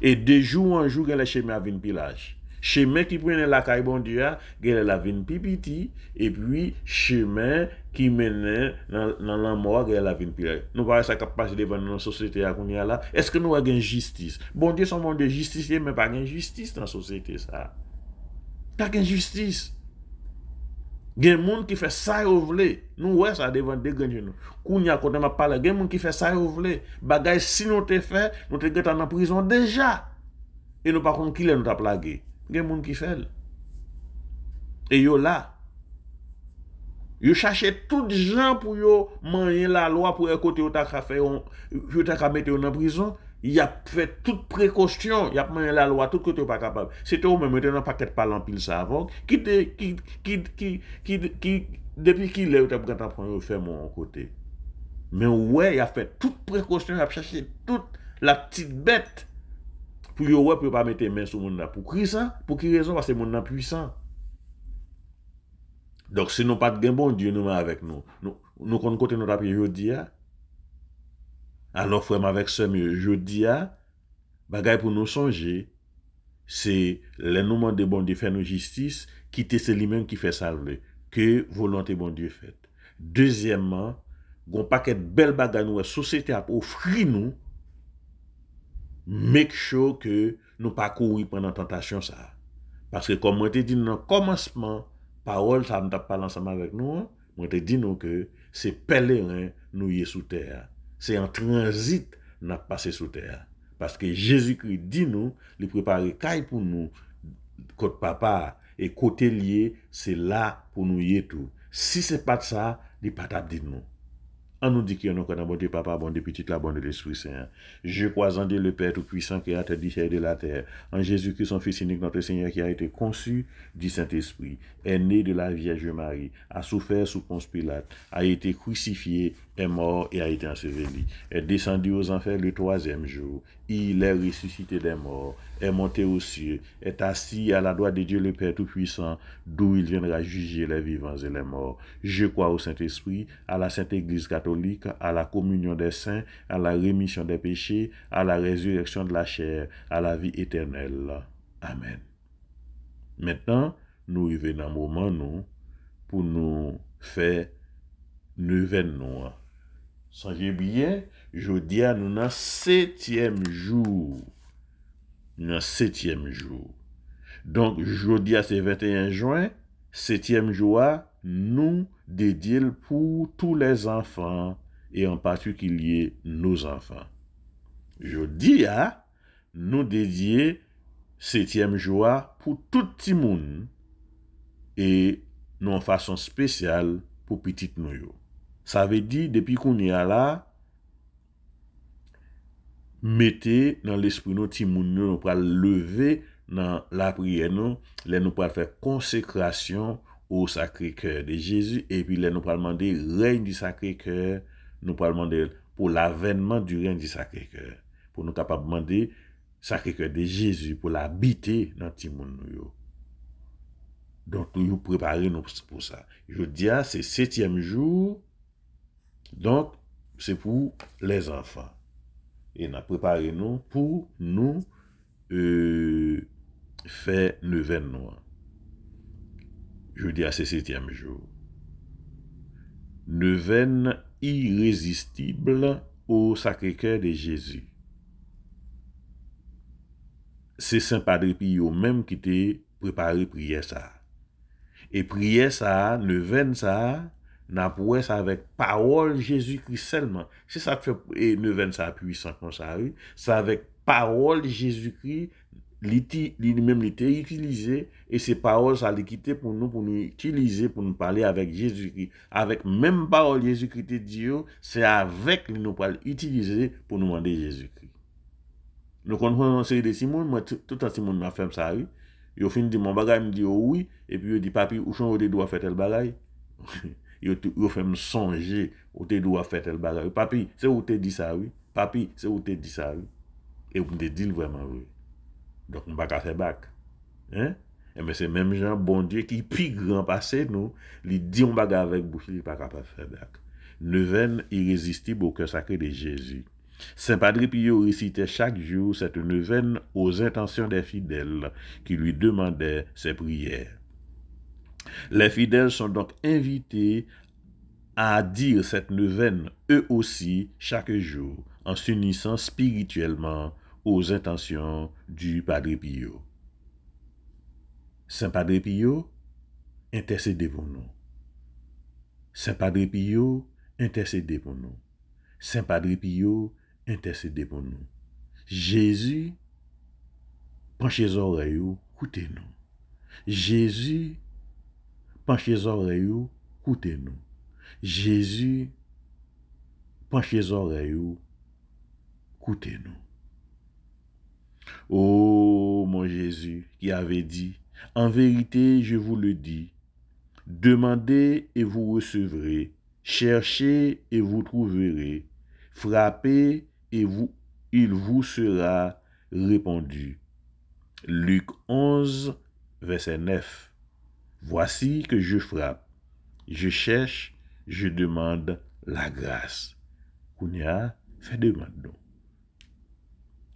e dejou anjou gèle cheme avin pilaj. Cheme ki pwenen lakay bondi ya, gèle avin pipiti, e pwi cheme ki menen nan lanmwa gèle avin pilaj. Nou vare sa kapasye devan nan sosyete ya koun ya la, eske nou agen jistis? Bondi son bondi jistis ye, men pa agen jistis nan sosyete sa. Ta gen jistis. Gen moun ki fè sa yo vle, nou wè sa devan de gen jen nou. Koun ya konten ma pale, gen moun ki fè sa yo vle. Bagay si nou te fè, nou te getan nan prizon deja. E nou pa kon ki lè nou ta plage. Gen moun ki fè lè. E yo la. Yo chache tout jen pou yo manye la loa pou ekote yo ta ka mette yo nan prizon. Y ap fè tout prekostyon, y ap mè la lwa tout kote ou pa kapab. Se te ou mè mèten an pa ket palan pil sa avok, kitè, kitè, kitè, kitè, kitè, kitè, depi ki lè ou te prènt ap prènt ou fè mè an kote. Mè ou wè, y ap fè tout prekostyon, ap chache tout la tit bèt. Pou yo wè pou yo pa mète men sou mèndan pou kri sa, pou ki rezon pa se mèndan pwisan. Dok se nou pat gen bon, diyo nou mè avèk nou. Nou kon kote nou ap yodi ya, Anon fwèm avèk sèm yo jodi ya, bagay pou nou sonje, se lè nouman de bon die fè nou jistis, ki te se li men ki fè salve, ke volante bon die fèt. Dezyèmman, goun pakèt bel bagay nou wè, sosete ap ou fri nou, mèk chò ke nou pakou yi pren nan tentasyon sa. Paske kom mwen te din nan komansman, parol sa mdap palansaman wèk nou, mwen te din nou ke se pelè rè nou yè sou tè ya. c'est en transit n'a passé sous terre. Parce que Jésus-Christ dit nous, il préparer caille pour nous, côté papa, et côté lié, c'est là pour nous y tout. Si c'est pas ça, il pas dit nous. On nous dit qu'il y a un papa, bon Dieu, petit, la bonne de l'Esprit Saint. Je crois en Dieu, le Père Tout-Puissant, Créateur du ciel et de la terre. En Jésus-Christ, son Fils unique, notre Seigneur, qui a été conçu du Saint-Esprit, est né de la Vierge Marie, a souffert sous Ponce Pilate, a été crucifié, est mort et a été enseveli, est descendu aux enfers le troisième jour, il est ressuscité des morts, est monté aux cieux, est assis à la droite de Dieu le Père Tout-Puissant, d'où il viendra juger les vivants et les morts. Je crois au Saint-Esprit, à la Sainte Église catholique, à la communion des saints, à la rémission des péchés, à la résurrection de la chair, à la vie éternelle. Amen. Maintenant, nous revenons un moment nous, pour nous faire neuvaine noire. Sanje byen, jodi a nou nan setyem jou. Nou nan setyem jou. Donk jodi a se 21 jwen, setyem jou a nou dedye pou tou les anfan e an patu ki liye nou anfan. Jodi a nou dedye setyem jou a pou tout timoun e nou an fason spesyal pou pitit nou yo. Sa ve di, depi koun ya e la, mette nan l'espri nou timoun nou, nou pral leve nan la priye nou, le nou pral fè konsekrasyon ou sakre kèr de Jezou, epi le nou pral mande reyn di sakre kèr, nou pral mande pou la venman di reyn di sakre kèr, pou nou tapab mande sakre kèr de Jezou, pou la bite nan timoun nou yo. Donk nou yon prepare nou pou sa. Je di ya, se setyem joun, Donk, se pou les afan E na prepare nou Pou nou Fè neven nou Je di a se setyem jou Neven irresistible Ou sakre kèr de jèzu Se Saint Padre Pio Mèm ki te prepare priè sa E priè sa Neven sa nan pou wè sa avèk parol Jésus-Christ selman, se sa fè e 925-800 kon sa wè, sa avèk parol Jésus-Christ li ti, li li mèm li te itilize, e se parol sa li kite pou nou pou nou itilize, pou nou pale avèk Jésus-Christ, avèk mèm parol Jésus-Christ diyo, se avèk li nou pale itilize pou nou mande Jésus-Christ. Nou kon fèm an seri de simoun, mwen tout an simoun mè fèm sa wè, yo fèm di mè bagay mdi yo oh wè, epi yo di papi ou chan wè de do a fè tel bagay? yo fèm sonje ou te do a fèt el bagay. Papi, se ou te di sa ou? Papi, se ou te di sa ou? E ou mde di l vèman ou? Donk m baga fè bak. Eme se mèm jan bondye ki pi gran pasè nou, li di m baga avèk bou chè li baga fè bak. Neven irresistib ou kè sakè de Jésus. Saint Padre Pio recitè chak jou se te neven ou zètansyon de fidèl ki li demandè se prièr. Les fidèles sont donc invités à dire cette neuvaine eux aussi chaque jour en s'unissant spirituellement aux intentions du Padre Pio. Saint Padre Pio, intercédez pour nous. Saint Padre Pio, intercédez pour nous. Saint Padre Pio, intercédez pour nous. Jésus, penchez oreilles, écoutez-nous. Jésus, penchez oreilles, écoutez nous. Jésus, penchez oreilles, écoutez nous. Oh mon Jésus qui avait dit, en vérité je vous le dis, demandez et vous recevrez, cherchez et vous trouverez, frappez et vous, il vous sera répondu. Luc 11, verset 9. Vwasi ke je frap, je chèche, je demande la grâs. Kounia, fè demande nou.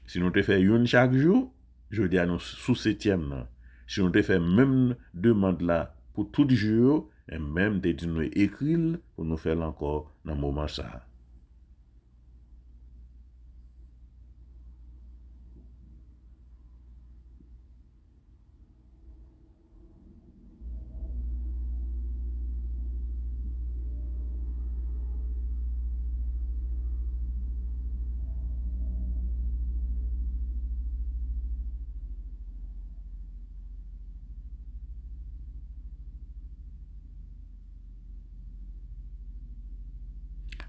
Si nou te fè yon chak jou, jodi anou sou setyem nan. Si nou te fè mèm demande la pou tout jou, mèm te di nou ekril pou nou fè lankor nan mouman sa ha.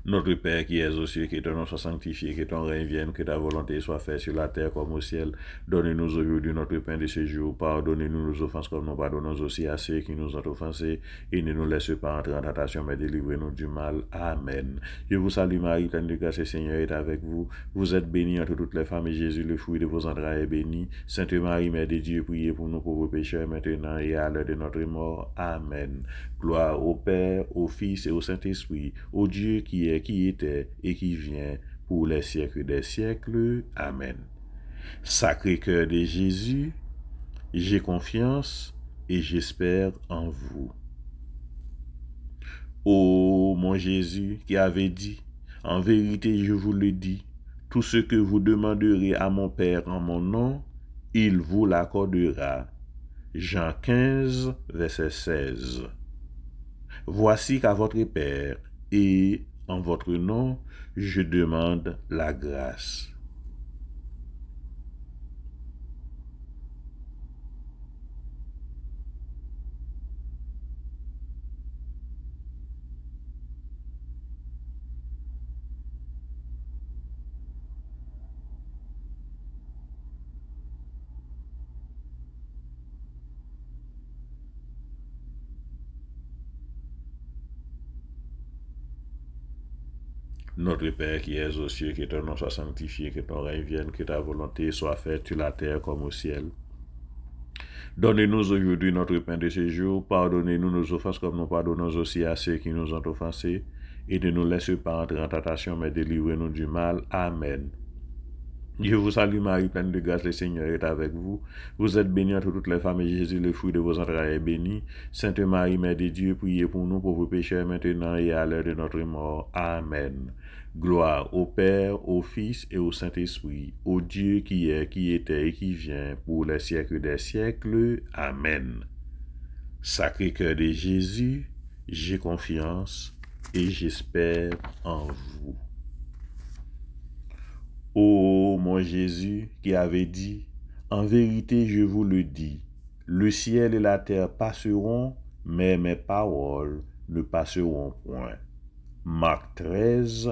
Notre Père qui es aux cieux, que ton nom soit sanctifié, que ton règne vienne, que ta volonté soit faite sur la terre comme au ciel. Donne-nous aujourd'hui notre pain de ce jour. Pardonne-nous nos offenses comme nous pardonnons aussi à ceux qui nous ont offensés. Et ne nous laisse pas entrer en tentation, mais délivre-nous du mal. Amen. Je vous salue Marie, pleine de grâce, le Seigneur est avec vous. Vous êtes bénie entre toutes les femmes et Jésus, le fruit de vos entrailles, est béni. Sainte Marie, Mère de Dieu, priez pour nous pauvres pécheurs, maintenant et à l'heure de notre mort. Amen. Gloire au Père, au Fils et au Saint-Esprit, au Dieu qui est qui était et qui vient pour les siècles des siècles. Amen. Sacré-Cœur de Jésus, j'ai confiance et j'espère en vous. Ô mon Jésus qui avait dit, en vérité je vous le dis, tout ce que vous demanderez à mon Père en mon nom, il vous l'accordera. Jean 15, verset 16. Voici qu'à votre Père et en votre nom, je demande la grâce. Notre Père qui es aux cieux, que ton nom soit sanctifié, que ton règne vienne, que ta volonté soit faite sur la terre comme au ciel. donnez nous aujourd'hui notre pain de ce jour. Pardonnez-nous nos offenses comme nous pardonnons aussi à ceux qui nous ont offensés. Et ne nous laissez pas entrer en tentation, mais délivre-nous du mal. Amen. Je vous salue Marie, pleine de grâce, le Seigneur est avec vous. Vous êtes bénie entre toutes les femmes et Jésus, le fruit de vos entrailles, est béni. Sainte Marie, Mère de Dieu, priez pour nous pauvres pécheurs maintenant et à l'heure de notre mort. Amen. Gloire au Père, au Fils et au Saint-Esprit, au Dieu qui est, qui était et qui vient, pour les siècles des siècles. Amen. Sacré-Cœur de Jésus, j'ai confiance et j'espère en vous. « Ô mon Jésus qui avait dit, En vérité je vous le dis, le ciel et la terre passeront, mais mes paroles ne passeront point. Marc 13,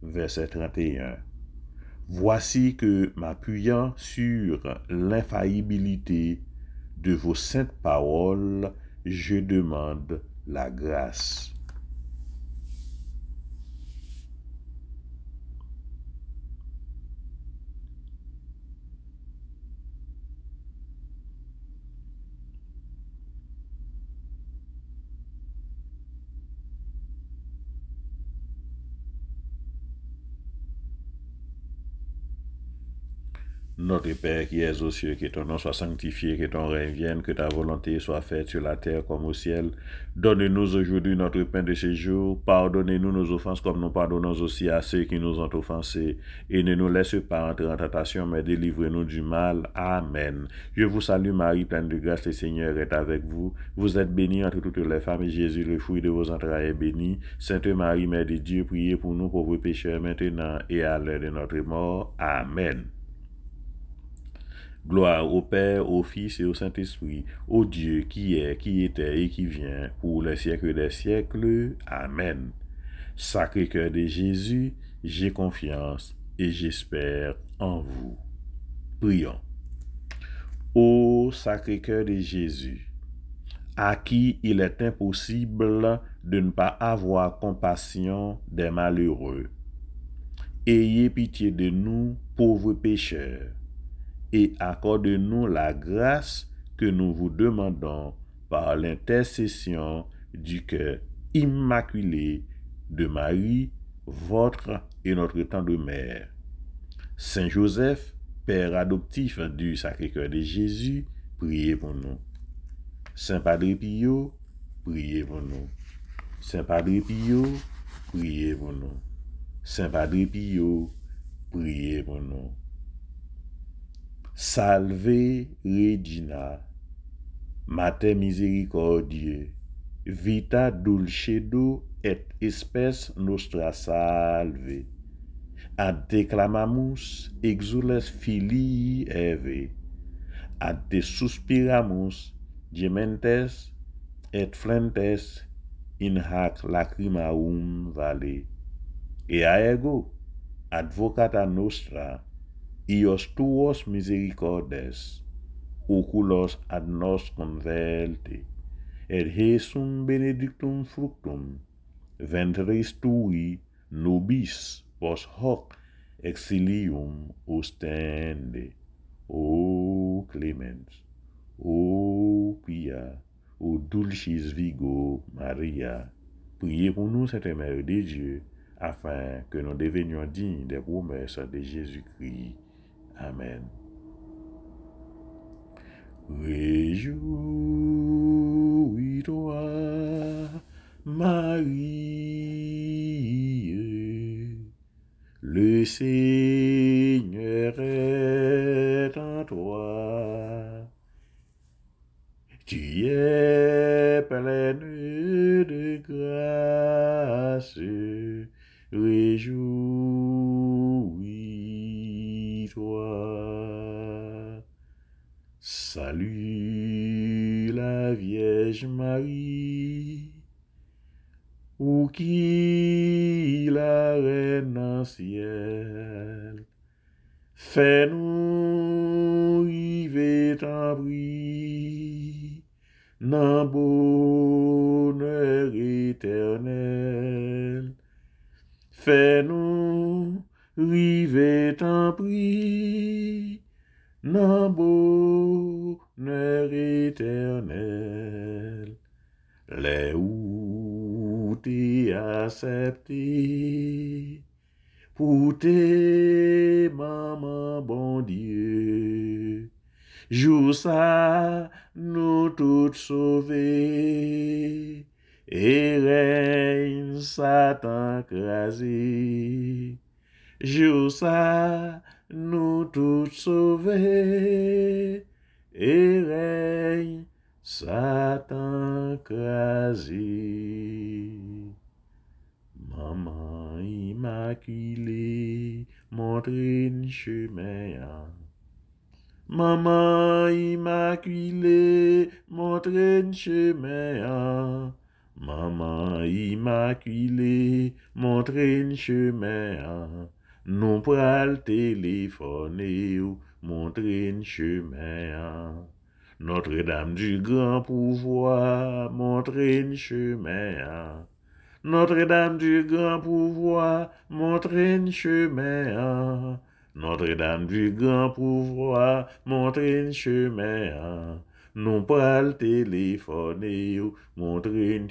verset 31. Voici que, m'appuyant sur l'infaillibilité de vos saintes paroles, je demande la grâce. Notre Père qui es aux cieux, que ton nom soit sanctifié, que ton règne vienne, que ta volonté soit faite sur la terre comme au ciel. Donne-nous aujourd'hui notre pain de ce jour. Pardonnez-nous nos offenses comme nous pardonnons aussi à ceux qui nous ont offensés. Et ne nous laisse pas entrer en tentation, mais délivre-nous du mal. Amen. Je vous salue Marie, pleine de grâce, le Seigneur est avec vous. Vous êtes bénie entre toutes les femmes et Jésus, le fruit de vos entrailles, est béni. Sainte Marie, Mère de Dieu, priez pour nous pauvres pécheurs maintenant et à l'heure de notre mort. Amen. Gloire au Père, au Fils et au Saint-Esprit, au Dieu qui est, qui était et qui vient, pour les siècles des siècles. Amen. Sacré cœur de Jésus, j'ai confiance et j'espère en vous. Prions. Ô sacré cœur de Jésus, à qui il est impossible de ne pas avoir compassion des malheureux, ayez pitié de nous, pauvres pécheurs et accorde-nous la grâce que nous vous demandons par l'intercession du cœur immaculé de Marie, votre et notre tendre mère. Saint Joseph, Père adoptif du Sacré-Cœur de Jésus, priez pour nous. Saint Padre Pio, priez pour nous. Saint Padre Pio, priez pour nous. Saint Padre Pio, priez pour nous. Salve Regina, Mate Misericordie, Vita Dulcedo et Espes Nostra Salve, Ad deklamamus egzules fili eve, Ad de suspiramus gementes et flentes in hak lakrima oum vale. E a ego, advokata Nostra, ios tuos misericordes, oculos ad nos converti, et er Jesum benedictum fructum, ventris tui nubis pos hoc exilium ostende. O Clemens, O Pia, O Dulcis Vigo Maria, priez pour nous, cette mère de Dieu, afin que nous devenions dignes des promesses de Jésus-Christ. Amen. Réjouis-toi, Marie, le Seigneur est en toi. Tu es pleine de grâce, réjouis Salut la Vierge Marie, ou qui la reine en ciel, fais-nous river en prix, dans bonheur éternel, fais-nous river en prix. N'en bonheur éternel. Les où acceptés, accepté, pour tes maman, bon Dieu. Jour ça, nous toutes sauver, et règne Satan crasé. Jour ça, nous tous sauvés, et règne Satan crasé. Maman immaculée, montre une chemin. Maman immaculée, montre une chemin. Maman immaculée, montre une chemin. Nou pral telefone ou montre une chemen Notre-Dame du grand pouvoir, montre une chemin Notre-Dame du grand pouvoir, montre une chemin. Notre-Dame du grand pouvoir, montre une chemin. Non Nou pral telefone ou montre une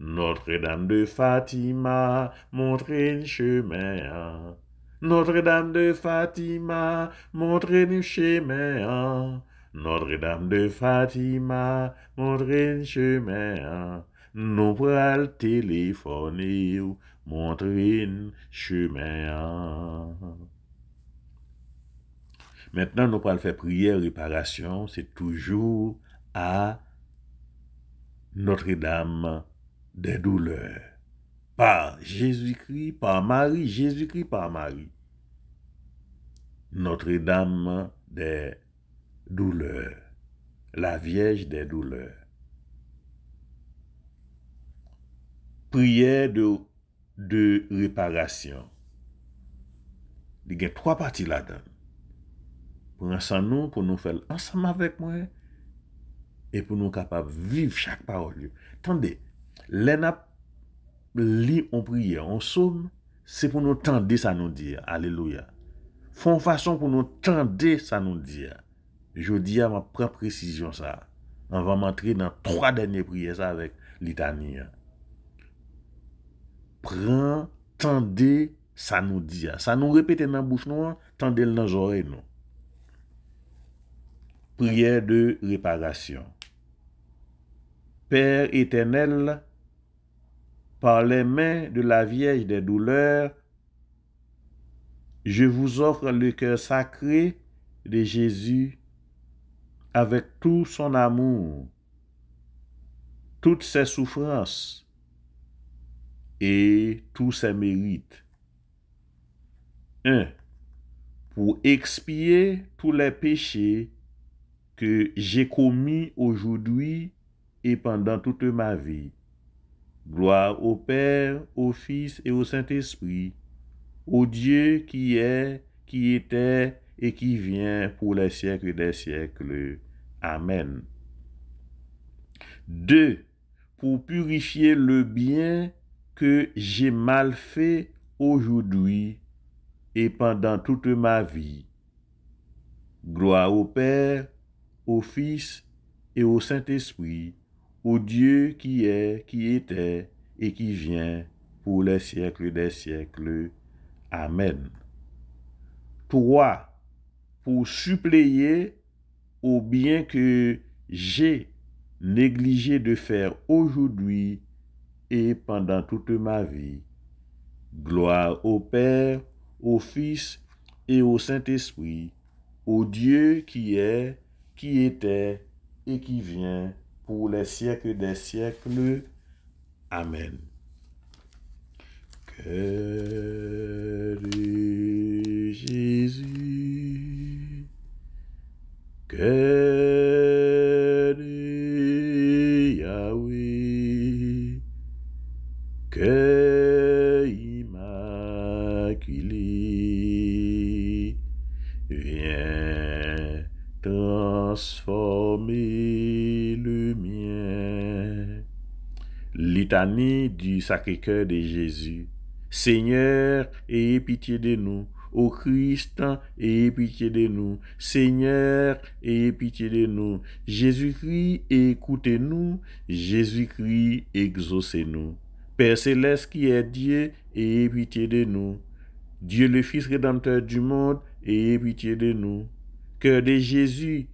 notre-Dame de Fatima, montrez une chemin. Notre-Dame de Fatima, montre le chemin. Notre-Dame de Fatima, montrez nous chemin. Nous téléphonie téléphoner, montre une chemin. Maintenant, nous pourrons faire prière, réparation, c'est toujours à Notre-Dame De douleur. Par Jésus-Christ, par Marie, Jésus-Christ, par Marie. Notre-Dame de douleur. La Vierge de douleur. Priè de réparation. Ligè, trois parties là-dedans. Pour ensemble, pour nous faire ensemble avec moi. Et pour nous capables de vivre chaque part au lieu. Attendez. Len ap li on priye. On soum, se pou nou tende sa nou diya. Aleloya. Fon fason pou nou tende sa nou diya. Je diya ma pre prezisyon sa. An va mantre nan 3 denye priye sa avèk li tanye. Pren tende sa nou diya. Sa nou repete nan bouch nou an, tende l nan zore nou. Priye de reparasyon. Pèr etenel sa par les mains de la Vierge des douleurs, je vous offre le cœur sacré de Jésus avec tout son amour, toutes ses souffrances et tous ses mérites. 1. Pour expier tous les péchés que j'ai commis aujourd'hui et pendant toute ma vie. Gloire au Père, au Fils et au Saint-Esprit, au Dieu qui est, qui était et qui vient pour les siècles des siècles. Amen. 2. Pour purifier le bien que j'ai mal fait aujourd'hui et pendant toute ma vie. Gloire au Père, au Fils et au Saint-Esprit, au Dieu qui est, qui était et qui vient pour les siècles des siècles. Amen. Trois, Pour suppléer au bien que j'ai négligé de faire aujourd'hui et pendant toute ma vie. Gloire au Père, au Fils et au Saint-Esprit, au Dieu qui est, qui était et qui vient pour les siècles des siècles. Amen. Que Jésus, du Sacré-Cœur de Jésus. Seigneur, ayez pitié de nous. Ô Christ, ayez pitié de nous. Seigneur, ayez pitié de nous. Jésus-Christ, écoutez-nous. Jésus-Christ, exaucez-nous. Père céleste qui est Dieu, ayez pitié de nous. Dieu le Fils rédempteur du monde, ayez pitié de nous. Cœur de Jésus,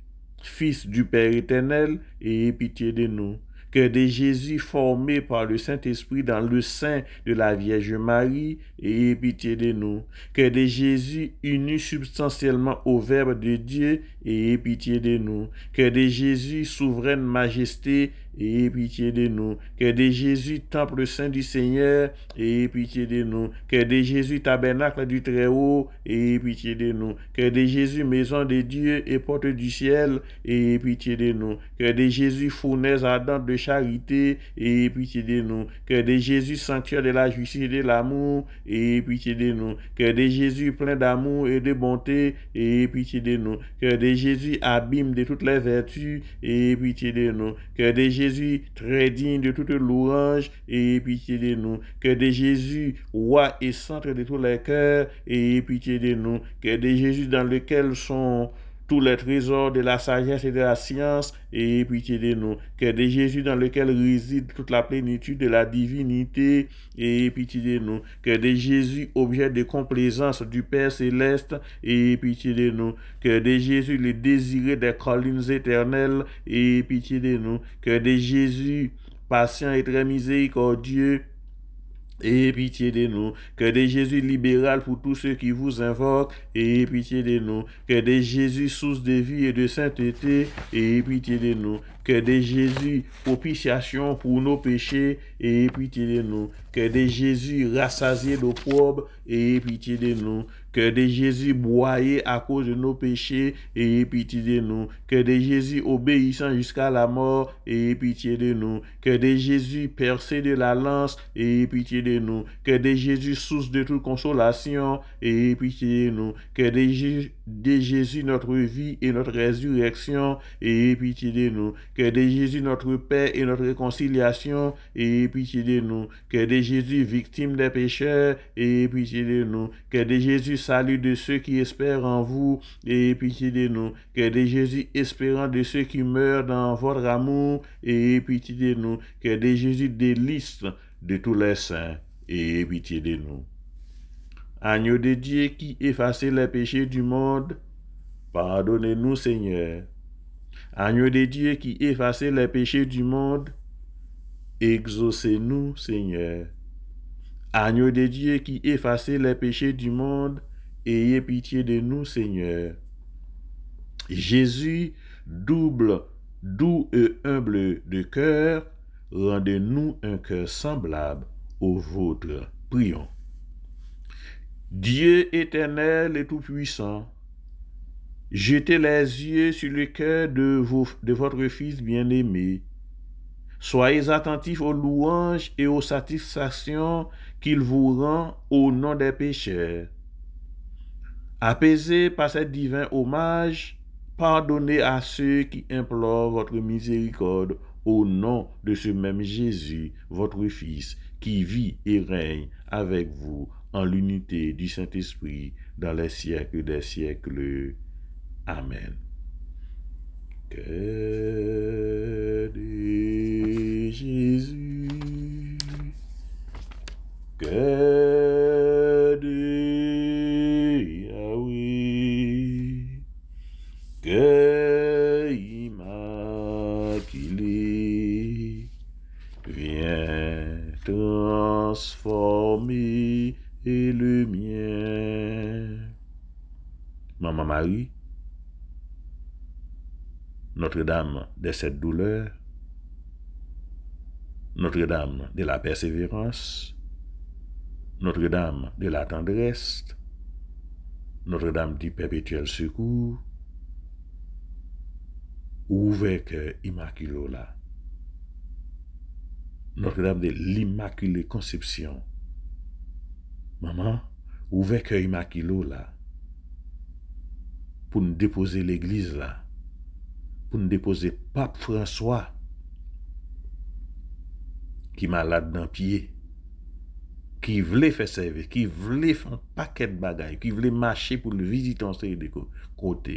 Fils du Père éternel, ayez pitié de nous que des Jésus formés par le Saint-Esprit dans le sein de la Vierge Marie, ayez pitié de nous. Que des Jésus unis substantiellement au Verbe de Dieu, ayez pitié de nous. Que des Jésus souveraine majesté, et pitié de nous. Que des Jésus, temple saint du Seigneur, et pitié de nous. Que de Jésus, tabernacle du Très-Haut, et pitié de nous. Que de Jésus, maison de Dieu et porte du ciel, et pitié de nous. Que des Jésus, fournaise ardente de charité, et pitié de nous. Que des Jésus, sanctuaire de la justice et de l'amour, et pitié de nous. Que des Jésus, plein d'amour et de bonté, et pitié de nous. Que des Jésus, abîme de toutes les vertus, et pitié de nous. Que de Jésus, Jésus, très digne de toute louange, et pitié de nous. Que de Jésus, roi et centre de tous les cœurs, et pitié de nous. Que de Jésus dans lequel sont tous les trésors de la sagesse et de la science, et pitié de nous. Que de Jésus dans lequel réside toute la plénitude de la divinité, et pitié de nous. Que de Jésus, objet de complaisance du Père céleste, et pitié de nous. Que de Jésus, le désiré des collines éternelles, et pitié de nous. Que de Jésus, patient et très miséricordieux, et pitié de nous, que des Jésus libéral pour tous ceux qui vous invoquent. Et pitié de nous, que des Jésus source de vie et de sainteté. Et pitié de nous, que des Jésus propitiation pour nos péchés. Et pitié de nous, que des Jésus rassasié d'opprobre. Et pitié de nous, que de Jésus broyé à cause de nos péchés, ayez pitié de nous. Que de Jésus obéissant jusqu'à la mort, ayez pitié de nous. Que de Jésus percé de la lance, et pitié de nous. Que de Jésus source de toute consolation, et pitié de nous. Que de Jésus de Jésus notre vie et notre résurrection, et pitié de nous. Que de Jésus notre paix et notre réconciliation, et pitié de nous. Que de Jésus victime des pécheurs, et pitié de nous. Que de Jésus salut de ceux qui espèrent en vous, et pitié de nous. Que de Jésus espérant de ceux qui meurent dans votre amour, et pitié de nous. Que de Jésus délice de tous les saints, et pitié de nous. Agneau de Dieu qui efface les péchés du monde, pardonnez-nous Seigneur. Agneau de Dieu qui efface les péchés du monde, exaucez-nous Seigneur. Agneau de Dieu qui efface les péchés du monde, ayez pitié de nous Seigneur. Jésus, double, doux et humble de cœur, rendez-nous un cœur semblable au vôtre. Prions. Dieu éternel et tout-puissant, jetez les yeux sur le cœur de, votre Fils bien-aimé. Soyez attentifs aux louanges et aux satisfactions qu'il vous rend au nom des pécheurs. Apaisés par cet divin hommage, pardonnez à ceux qui implorent votre miséricorde au nom de ce même Jésus, votre Fils, qui vit et règne avec vous en l'unité du Saint-Esprit dans les siècles des siècles. Amen. Que de Jésus, que de Yahweh, que immaculé, viens et le mien. Maman Marie, Notre-Dame de cette douleur Notre-Dame de la persévérance, Notre-Dame de la tendresse, Notre-Dame du perpétuel secours, ouvre cœur immaculola. Notre-Dame de l'Immaculée Conception, Maman, ouvek yo imakilo la pou nou depose l'eglise la pou nou depose pape François ki malade nan pie ki vle fè serve ki vle fè un paket bagay ki vle mâche pou l'vizitansè de kote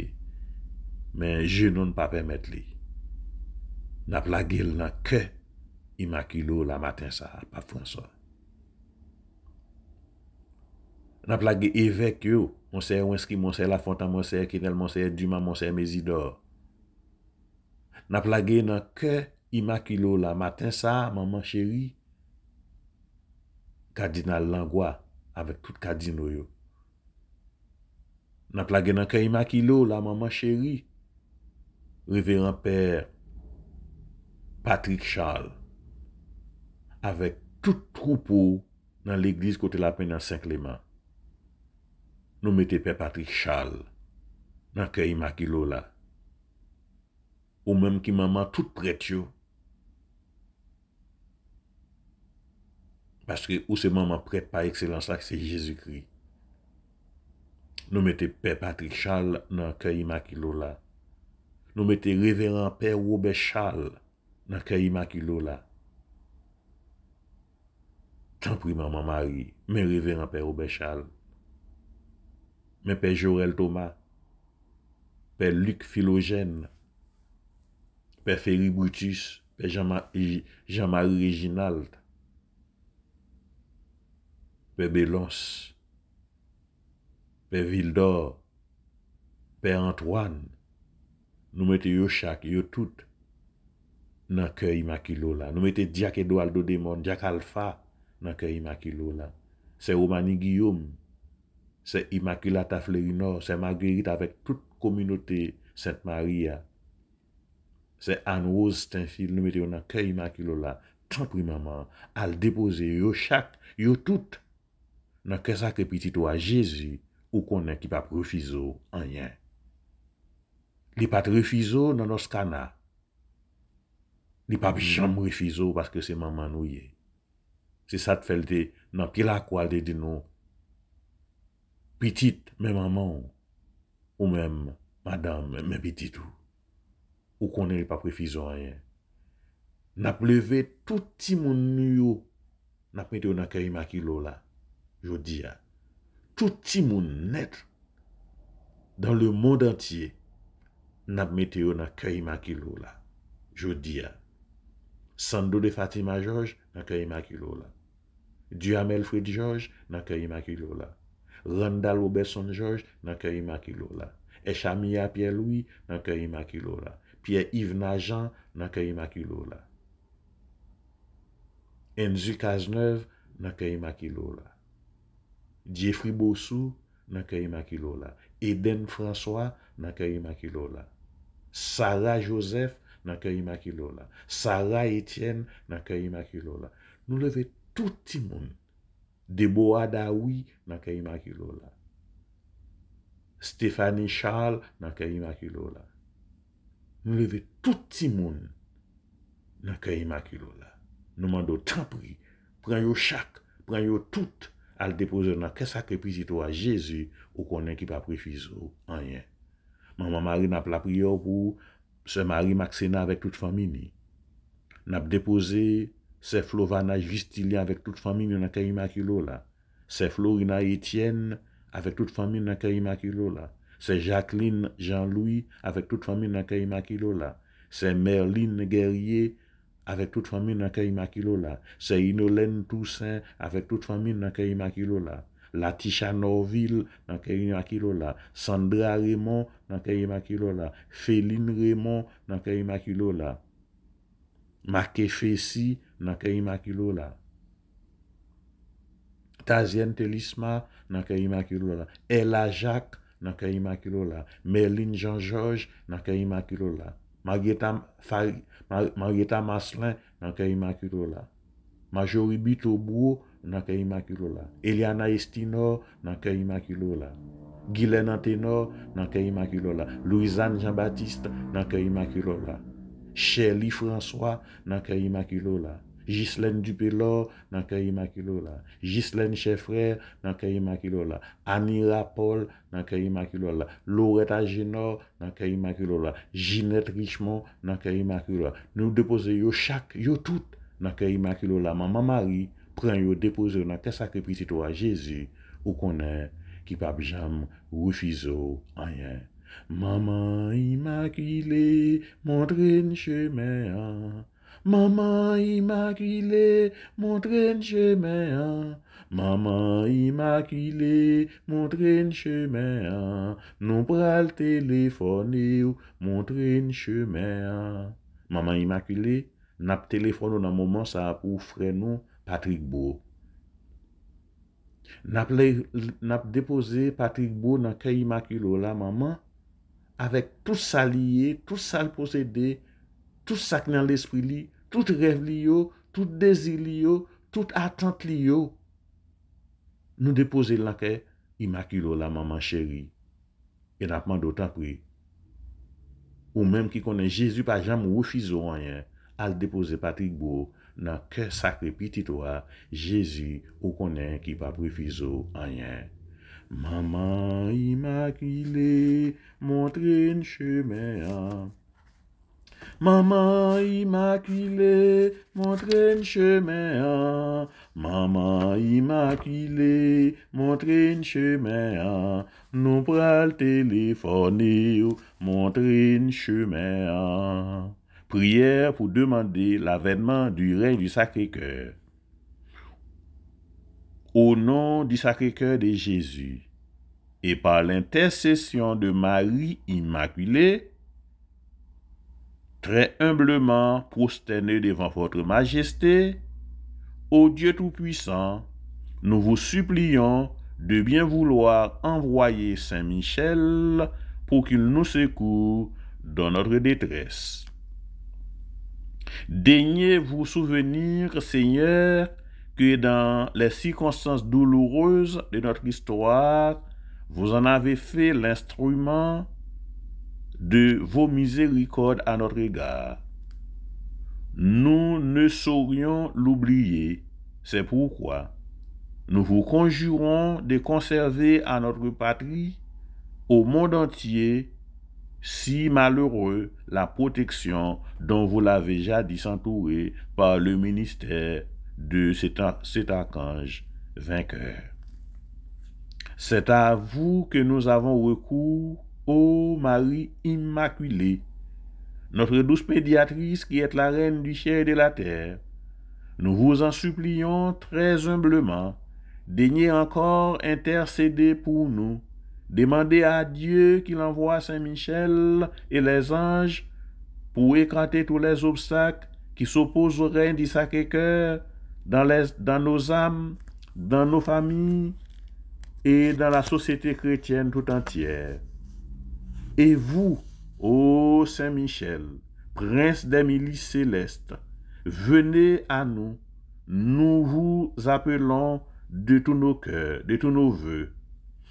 men je nou n'pa pèmèt li nap la gel nan ke imakilo la matin sa pape François Na plage evek yo, monser wenski, monser la fontan, monser kinel, monser djuman, monser mezidor. Na plage nan ke imakilo la maten sa, maman cheri, kardinal Langwa, avek tout kardino yo. Na plage nan ke imakilo la, maman cheri, reveren père Patrick Charles, avek tout troupe ou nan l'eglise kote la pey nan Saint-Clément. Nou mette Pè Patrick Charles nan Kayi Maki Lola. Ou menm ki maman tout prèt yo. Paske ou se maman prèt pa ekselansak se Jezikri. Nou mette Pè Patrick Charles nan Kayi Maki Lola. Nou mette reveren Pè Robert Charles nan Kayi Maki Lola. Tan pri maman mari, men reveren Pè Robert Charles. men pe Jorel Thomas, pe Luc Filogène, pe Ferry Boutis, pe Jean-Marie Réginald, pe Bélance, pe Vildor, pe Antoine, nou mette yo chak, yo tout, nan kè imakilou la. Nou mette Diak Edouard Dodémon, Diak Alfa, nan kè imakilou la. Se Roumanie Guillaume, Se Immaculata Flerino, se Magherit avèk tout kominote Saint Maria, se Anne Rose Stenfield, nou mète yo nan ke Immaculola, ton primaman, al depoze yo chak, yo tout, nan ke sakre piti to a Jezou, ou konen ki pap refizo anyen. Li pat refizo nan oskana. Li pap jom mm-hmm. refizo paske se maman nou ye. Se sat felde nan kilakwalde di nou, pitit mè maman ou mèm madame mè pitit ou, ou konèl pa prefizo a yè. Nap leve touti moun nyo nap mete yo na kèy maki lola, jodi ya. Touti moun net, dan le moun dantye, nap mete yo na kèy maki lola, jodi ya. Sandou de Fatima George, na kèy maki lola. Diyamel Fred George, na kèy maki lola. Randal Robertson George nan kayima kilola. Echamia Pierre Louis nan kayima kilola. Pierre Yves Nagent nan kayima kilola. Enzu Kaznev nan kayima kilola. Jeffrey Boussou nan kayima kilola. Eden François nan kayima kilola. Sarah Joseph nan kayima kilola. Sarah Etienne nan kayima kilola. Nou leve touti moun. Deboa Daoui nan kayi makilola. Stephanie Charles nan kayi makilola. Nou leve tout ti moun nan kayi makilola. Nou mando tan pri. Pren yo chak, pren yo tout al depoze nan kesak epizito a Jezu ou konen ki pa prefizo. Anyen. Maman mari nap la pri yo pou se mari maksena vek tout famini. Nap depoze... c'est Flovana Justilien avec toute famille dans Kaimakilo là. C'est Florina Etienne avec toute famille dans Kaimakilo là. C'est Jacqueline Jean-Louis avec toute famille dans Kaimakilo C'est Merline Guerrier avec toute famille dans Kaimakilo C'est Inolène Toussaint avec toute famille dans Kaimakilo là. Latisha Norville dans Kaimakilo Sandra Raymond dans Kaimakilo là. Féline Raymond dans Kaimakilo là. Maké nan kayi maki lola. Tazyen Telisma nan kayi maki lola. Ela Jacques nan kayi maki lola. Merlin Jean-Georges nan kayi maki lola. Marieta Maslin nan kayi maki lola. Majori Bito Bou nan kayi maki lola. Eliana Estinor nan kayi maki lola. Guilaine Antenor nan kayi maki lola. Louis-Anne Jean-Baptiste nan kayi maki lola. Cherlie François nan kayimakilola. Ghislaine Dupé-Lor nan kayimakilola. Ghislaine Cheffre nan kayimakilola. Anira Paul nan kayimakilola. Loretta Génor nan kayimakilola. Ginette Richemont nan kayimakilola. Nou depose yo chak, yo tout nan kayimakilola. Maman Marie pren yo depose yo nan kesakre piti to a Jezi. Ou konen ki pap Jam refizo anyen. Maman imakile, moun tre n che men a. Nou pral telefone ou moun tre n che men a. Maman imakile, nap telefono nan mouman sa apou fre nou Patrick Bou. Nap depose Patrick Bou nan ke imakile ou la maman. Avèk tout sa liye, tout sa l'posede, tout sak nan l'espri li, tout rev li yo, tout dezil li yo, tout atant li yo. Nou depose lankè, imakilo la maman chéri. E napman dotan pri. Ou mèm ki konen Jezou pa jam wou fizou anyen, al depose patrik bo nan kè sakre pititwa Jezou ou konen ki pa wou fizou anyen. Maman immaculée, montre une chemin. Maman immaculée, montrez une chemin. Maman immaculée, montrez une chemin. Nous prenons le téléphone, montrez une chemin. Prière pour demander l'avènement du règne du Sacré-Cœur. Au nom du Sacré-Cœur de Jésus et par l'intercession de Marie Immaculée, très humblement prosterné devant votre majesté, ô Dieu Tout-Puissant, nous vous supplions de bien vouloir envoyer Saint Michel pour qu'il nous secoue dans notre détresse. Daignez vous souvenir, Seigneur, que dans les circonstances douloureuses de notre histoire, vous en avez fait l'instrument de vos miséricordes à notre égard. Nous ne saurions l'oublier. C'est pourquoi nous vous conjurons de conserver à notre patrie, au monde entier, si malheureux, la protection dont vous l'avez jadis entourée par le ministère de cet, archange vainqueur. C'est à vous que nous avons recours, ô Marie Immaculée, notre douce pédiatrice qui est la reine du ciel et de la terre. Nous vous en supplions très humblement, daignez encore intercéder pour nous. Demandez à Dieu qu'il envoie Saint Michel et les anges pour écarter tous les obstacles qui s'opposent au règne du Sacré-Cœur dans, dans nos âmes, dans nos familles et dans la société chrétienne tout entière. Et vous, ô Saint-Michel, prince des milices célestes, venez à nous, nous vous appelons de tous nos cœurs, de tous nos voeux.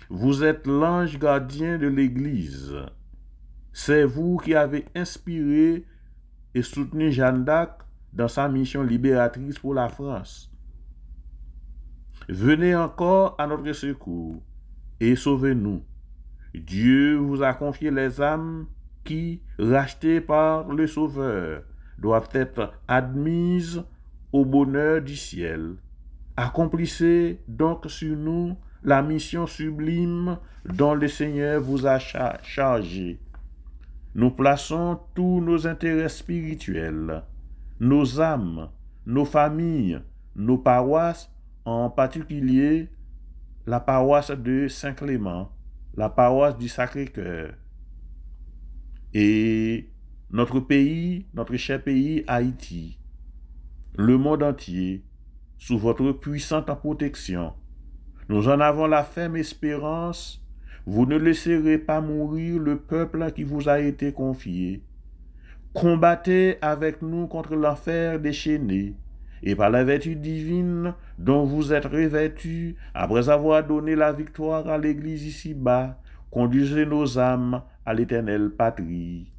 Vous êtes l'ange gardien de l'Église. C'est vous qui avez inspiré et soutenu Jeanne d'Arc dans sa mission libératrice pour la France. Venez encore à notre secours et sauvez-nous. Dieu vous a confié les âmes qui, rachetées par le Sauveur, doivent être admises au bonheur du ciel. Accomplissez donc sur nous la mission sublime dont le Seigneur vous a chargé. Nous plaçons tous nos intérêts spirituels, nos âmes, nos familles, nos paroisses, en particulier la paroisse de Saint-Clément, la paroisse du Sacré-Cœur. Et notre pays, notre cher pays Haïti, le monde entier, sous votre puissante protection, nous en avons la ferme espérance, vous ne laisserez pas mourir le peuple qui vous a été confié, combattez avec nous contre l'enfer déchaîné, et par la vertu divine dont vous êtes revêtus, après avoir donné la victoire à l'Église ici-bas, conduisez nos âmes à l'éternelle patrie.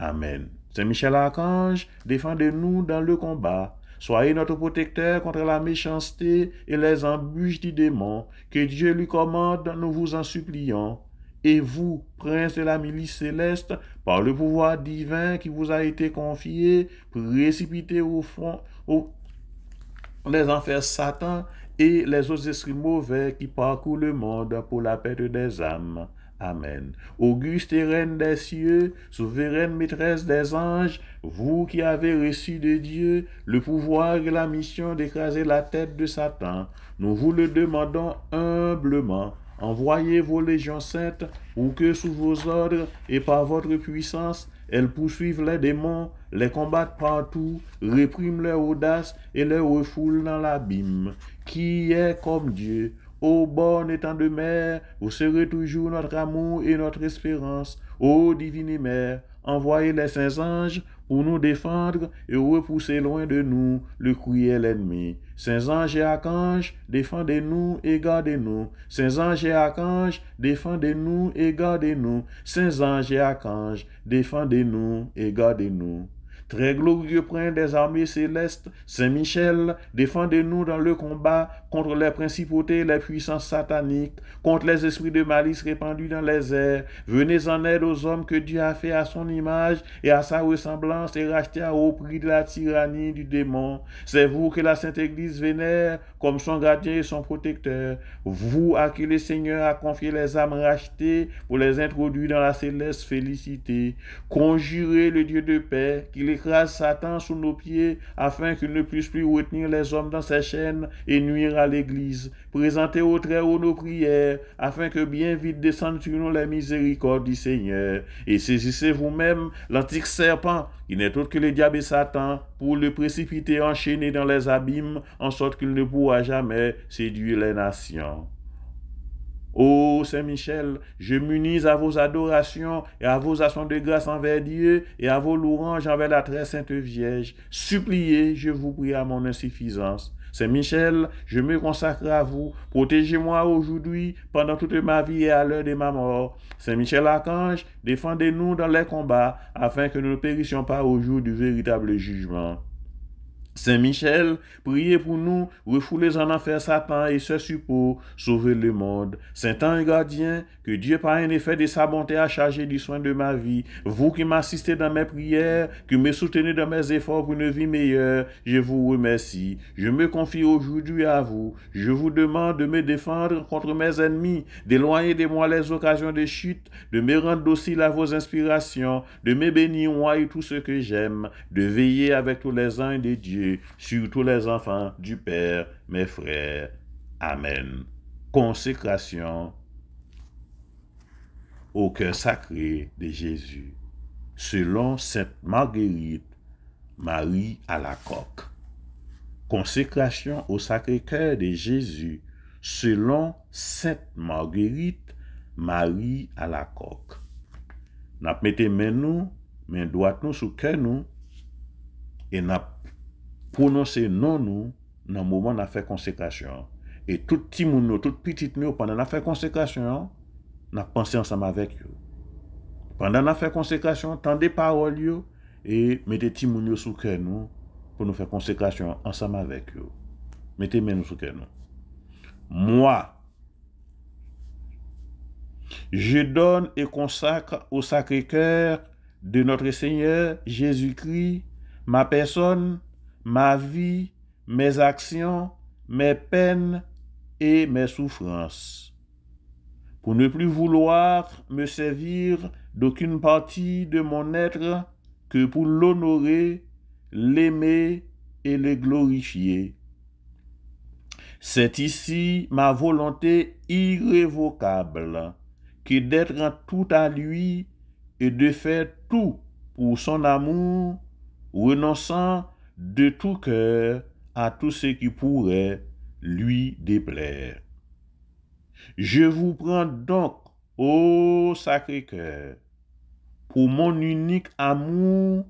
Amen. Saint Michel Archange, défendez-nous dans le combat. Soyez notre protecteur contre la méchanceté et les embûches du démon. Que Dieu lui commande, nous vous en supplions. Et vous, princes de la milice céleste, par le pouvoir divin qui vous a été confié, précipitez au fond les enfers Satan et les autres esprits mauvais qui parcourent le monde pour la perte des âmes. Amen. Auguste et reine des cieux, souveraine maîtresse des anges, vous qui avez reçu de Dieu le pouvoir et la mission d'écraser la tête de Satan, nous vous le demandons humblement Envoyez vos légions saintes ou que sous vos ordres et par votre puissance, elles poursuivent les démons, les combattent partout, répriment leur audace et les refoulent dans l'abîme. Qui est comme Dieu Ô bon étant de mer, vous serez toujours notre amour et notre espérance. Ô divine mère, envoyez les saints anges Ou nou defandre, e ou e pousse loen de nou, Le kouye l'enmi. Senzange akange, defande nou, e gade nou. Senzange akange, defande nou, e gade nou. Senzange akange, defande nou, e gade nou. Très glorieux prince des armées célestes, Saint Michel, défendez-nous dans le combat contre les principautés, les puissances sataniques, contre les esprits de malice répandus dans les airs. Venez en aide aux hommes que Dieu a fait à son image et à sa ressemblance et rachetés au prix de la tyrannie du démon. C'est vous que la Sainte Église vénère comme son gardien et son protecteur. Vous à qui le Seigneur a confié les âmes rachetées pour les introduire dans la céleste félicité. Conjurez le Dieu de paix qu'il écrase Satan sous nos pieds afin qu'il ne puisse plus retenir les hommes dans ses chaînes et nuire à l'Église. Présentez au Très-Haut nos prières afin que bien vite descende sur nous la miséricorde du Seigneur. Et saisissez vous-même l'antique serpent qui n'est autre que le diable et Satan pour le précipiter enchaîné dans les abîmes en sorte qu'il ne pourra jamais séduire les nations. Ô oh, Saint-Michel, je m'unis à vos adorations et à vos actions de grâce envers Dieu et à vos louanges envers la très sainte Vierge. Suppliez, je vous prie, à mon insuffisance. Saint-Michel, je me consacre à vous. Protégez-moi aujourd'hui, pendant toute ma vie et à l'heure de ma mort. Saint-Michel Archange, défendez-nous dans les combats, afin que nous ne périssions pas au jour du véritable jugement. Saint Michel, priez pour nous, refoulez en enfer Satan et ses suppôts, sauvez le monde. Saint Ange gardien, que Dieu par un effet de sa bonté a chargé du soin de ma vie. Vous qui m'assistez dans mes prières, qui me soutenez dans mes efforts pour une vie meilleure, je vous remercie. Je me confie aujourd'hui à vous. Je vous demande de me défendre contre mes ennemis, d'éloigner de moi les occasions de chute, de me rendre docile à vos inspirations, de me bénir moi et tout ce que j'aime, de veiller avec tous les anges de Dieu Sur tout les enfants du Père Mes frères, Amen Konsekration Au coeur sacré de Jésus Selon Sainte Marguerite Marie à la coque Konsekration Au sacré coeur de Jésus Selon Sainte Marguerite Marie à la coque Nap mette men nou Men doat nou sou kè nou E nap pou nou se nou nou nan mouman nan fèk konsekasyon. Et tout timoun nou, tout pitit nou, pandan nan fèk konsekasyon, nan pansè ansam avèk yo. Pandan nan fèk konsekasyon, tan de parol yo, et mette timoun nou sou kè nou, pou nou fèk konsekasyon ansam avèk yo. Mette men nou sou kè nou. Moi, je donne et consacre au sakre kèr de notre Seigneur Jésus-Christ, ma personne, ma vie, mes actions, mes peines et mes souffrances. Pour ne plus vouloir me servir d'aucune partie de mon être que pour l'honorer, l'aimer et le glorifier. C'est ici ma volonté irrévocable que d'être tout à lui et de faire tout pour son amour, renonçant de tout cœur à tout ce qui pourrait lui déplaire. Je vous prends donc, ô Sacré-Cœur, pour mon unique amour,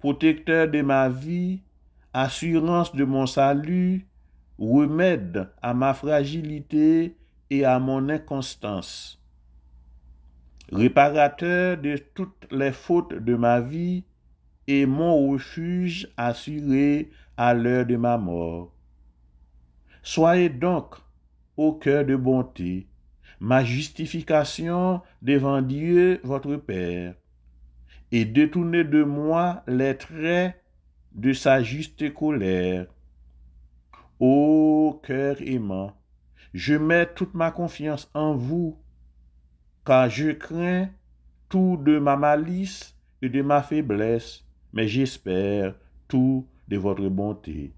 protecteur de ma vie, assurance de mon salut, remède à ma fragilité et à mon inconstance. Réparateur de toutes les fautes de ma vie, et mon refuge assuré à l'heure de ma mort. Soyez donc au cœur de bonté, ma justification devant Dieu votre Père, et détournez de moi les traits de sa juste colère. Ô cœur aimant, je mets toute ma confiance en vous, car je crains tout de ma malice et de ma faiblesse mais j'espère tout de votre bonté.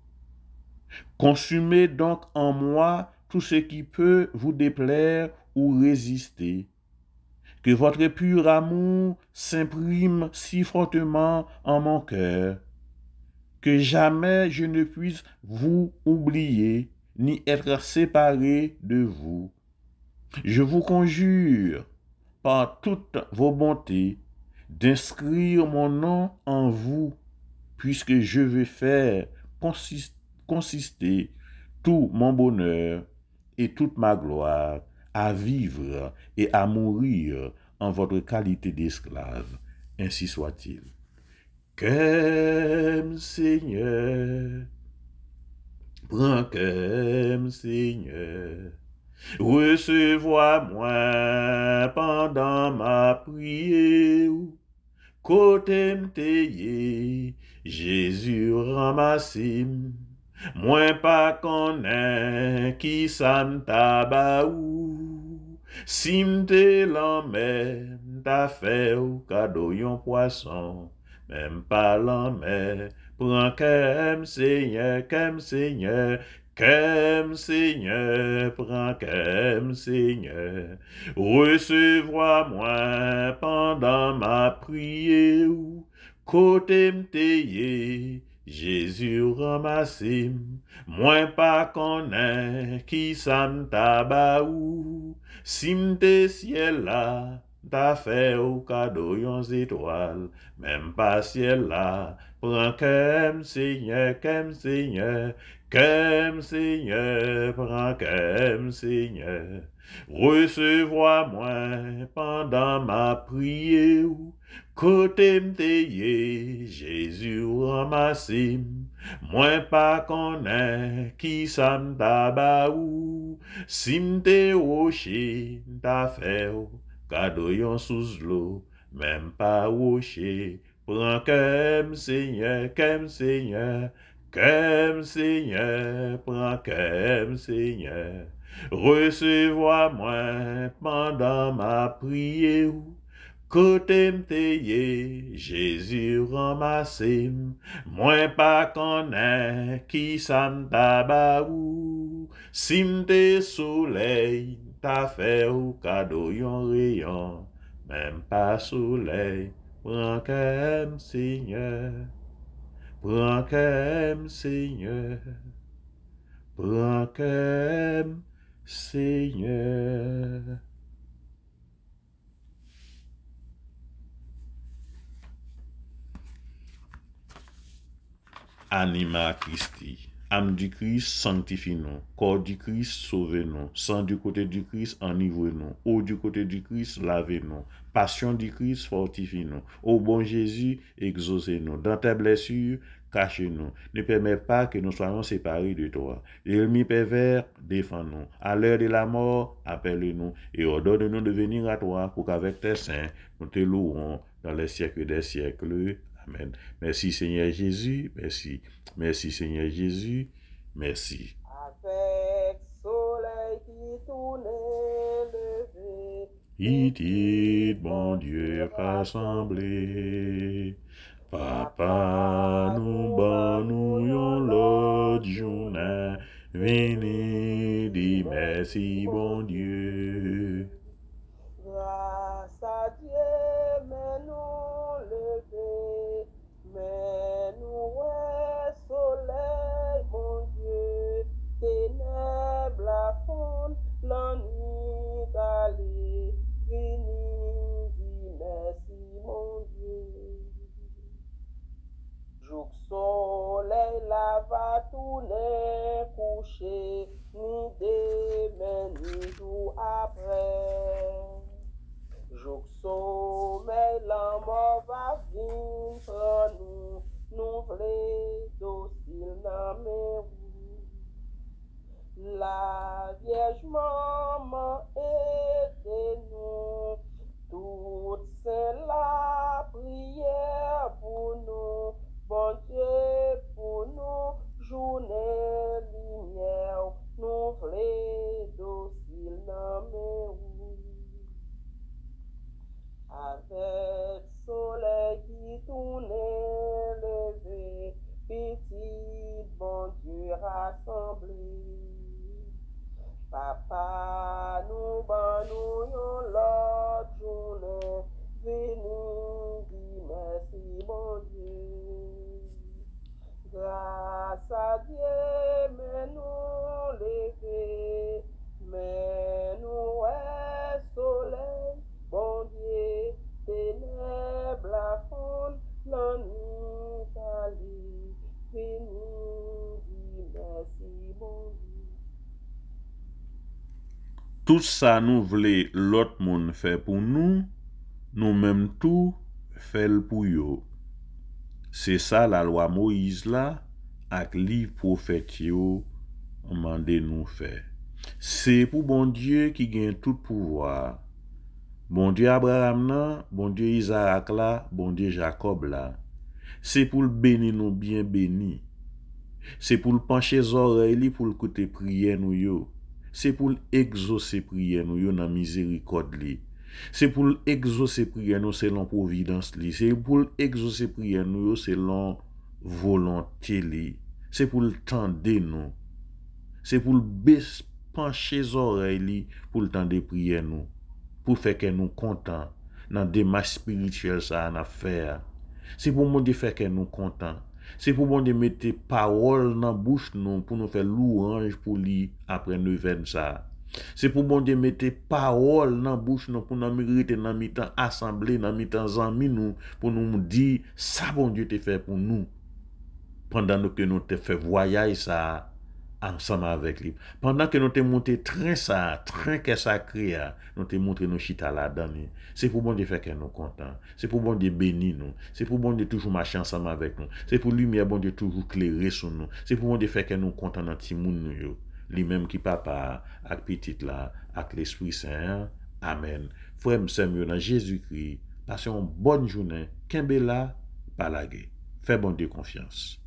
Consumez donc en moi tout ce qui peut vous déplaire ou résister. Que votre pur amour s'imprime si fortement en mon cœur, que jamais je ne puisse vous oublier ni être séparé de vous. Je vous conjure par toutes vos bontés, d'inscrire mon nom en vous, puisque je veux faire consister tout mon bonheur et toute ma gloire à vivre et à mourir en votre qualité d'esclave. Ainsi soit-il. Qu'aime Seigneur, prends qu'aime Seigneur, recevois-moi pendant ma prière. Kote mte ye, jesu ramasim, mwen pa konen ki san taba ou. Simte lanmen, ta fe ou kado yon kwasan, men pa lanmen, pran kem se nye, kem se nye. Kèm sènyè, pran kèm sènyè, Resevwa mwen pandan ma priye ou, Kote mteye, jèzu roma sèm, Mwen pa konen ki san taba ou, Sim te sè la, ta fè ou kado yon zètoal, Mèm pa sè la, pran kèm sènyè, kèm sènyè, Kèm sènyè, pran kèm sènyè, Resevwa mwen pandan ma priye ou, Kote mte ye, jèzu an ma sim, Mwen pa konè, ki san taba ou, Sim te ouche, ta fe ou, Kado yon sous l'ou, mèm pa ouche, Pran kèm sènyè, kèm sènyè, Qu'aime Seigneur, prends qu'aime Seigneur, recevoir-moi pendant ma prière. côté Jésus, Jésus ramassé, moins pas qu'on qui qui taba ou. Si tes soleil ta fait ou cadeau yon rayon, même pas soleil, prends qu'aime seigneur. Prends Seigneur. brakem Seigneur. Anima Christi. âme du Christ sanctifie nous. Corps du Christ sauve nous. Sang du côté du Christ enivre nous. Eau du côté du Christ lavez nous. Passion du Christ, fortifie-nous. Ô bon Jésus, exaucez-nous. Dans tes blessures, cache-nous. Ne permets pas que nous soyons séparés de toi. L'ennemi pervers, défends-nous. À l'heure de la mort, appelle-nous et ordonne-nous de venir à toi pour qu'avec tes saints, nous te louons dans les siècles des siècles. Amen. Merci Seigneur Jésus. Merci. Merci Seigneur Jésus. Merci. Avec soleil qui tourne. Yitid, bon dieu, rassemble. Papa, nou ban nou yon lot jounen, Vene, di mersi, bon dieu. Rasa dieu, men nou leve, Men nou we sole, bon dieu, Teneb la fond, lan nou dali. Vini, di mersi, mon die. Jok sole, la va toune kouche, Nou demen, nou dou apre. Jok some, la ma va vim, Pran nou, nou vre, Dousil nan mè ou. La yej maman ete nou Tout se la priye pou nou Bante pou nou Tout sa nou vle lot moun fè pou nou, nou mèm tou fèl pou yo. Se sa la loi Moïse la ak li profet yo mande nou fè. Se pou bon Diyo ki gen tout pouvoar. Bon Diyo Abraham nan, bon Diyo Isaac la, bon Diyo Jacob la. Se pou l bèni nou bien bèni. Se pou l panche zoreli pou l koute prien nou yo. Se pou l'ekzose priye nou yo nan mizerikod li. Se pou l'ekzose priye nou selon providans li. Se pou l'ekzose priye nou yo selon volantili. Se pou l'tande nou. Se pou l'bespanche zoreli pou l'tande priye nou. Pou feke nou kontan nan dema spirituel sa an afer. Se pou mou di feke nou kontan. Se pou bon di mette parol nan bouch nou pou nou fè lou anj pou li apre nou ven sa. Se pou bon di mette parol nan bouch nou pou nou mi rite nan mi tan asamble nan mi tan zanmi nou pou nou mou di sa bon di te fè pou nou. Pendan nou ke nou te fè voyay sa. ansama avek li. Pandan ke nou te monte tren sa, tren ke sakri ya, nou te montre nou chitala dani. Se pou bon de feke nou kontan. Se pou bon de beni nou. Se pou bon de toujou machi ansama avek nou. Se pou lumi abon de toujou kleri son nou. Se pou bon de feke nou kontan nan timoun nou yo. Li menm ki papa ak pitit la, ak lespri seyn, amen. Fwem sem yo nan Jezu kri. Pasyon bon jounen. Kembe la, palage. Fè bon de konfians.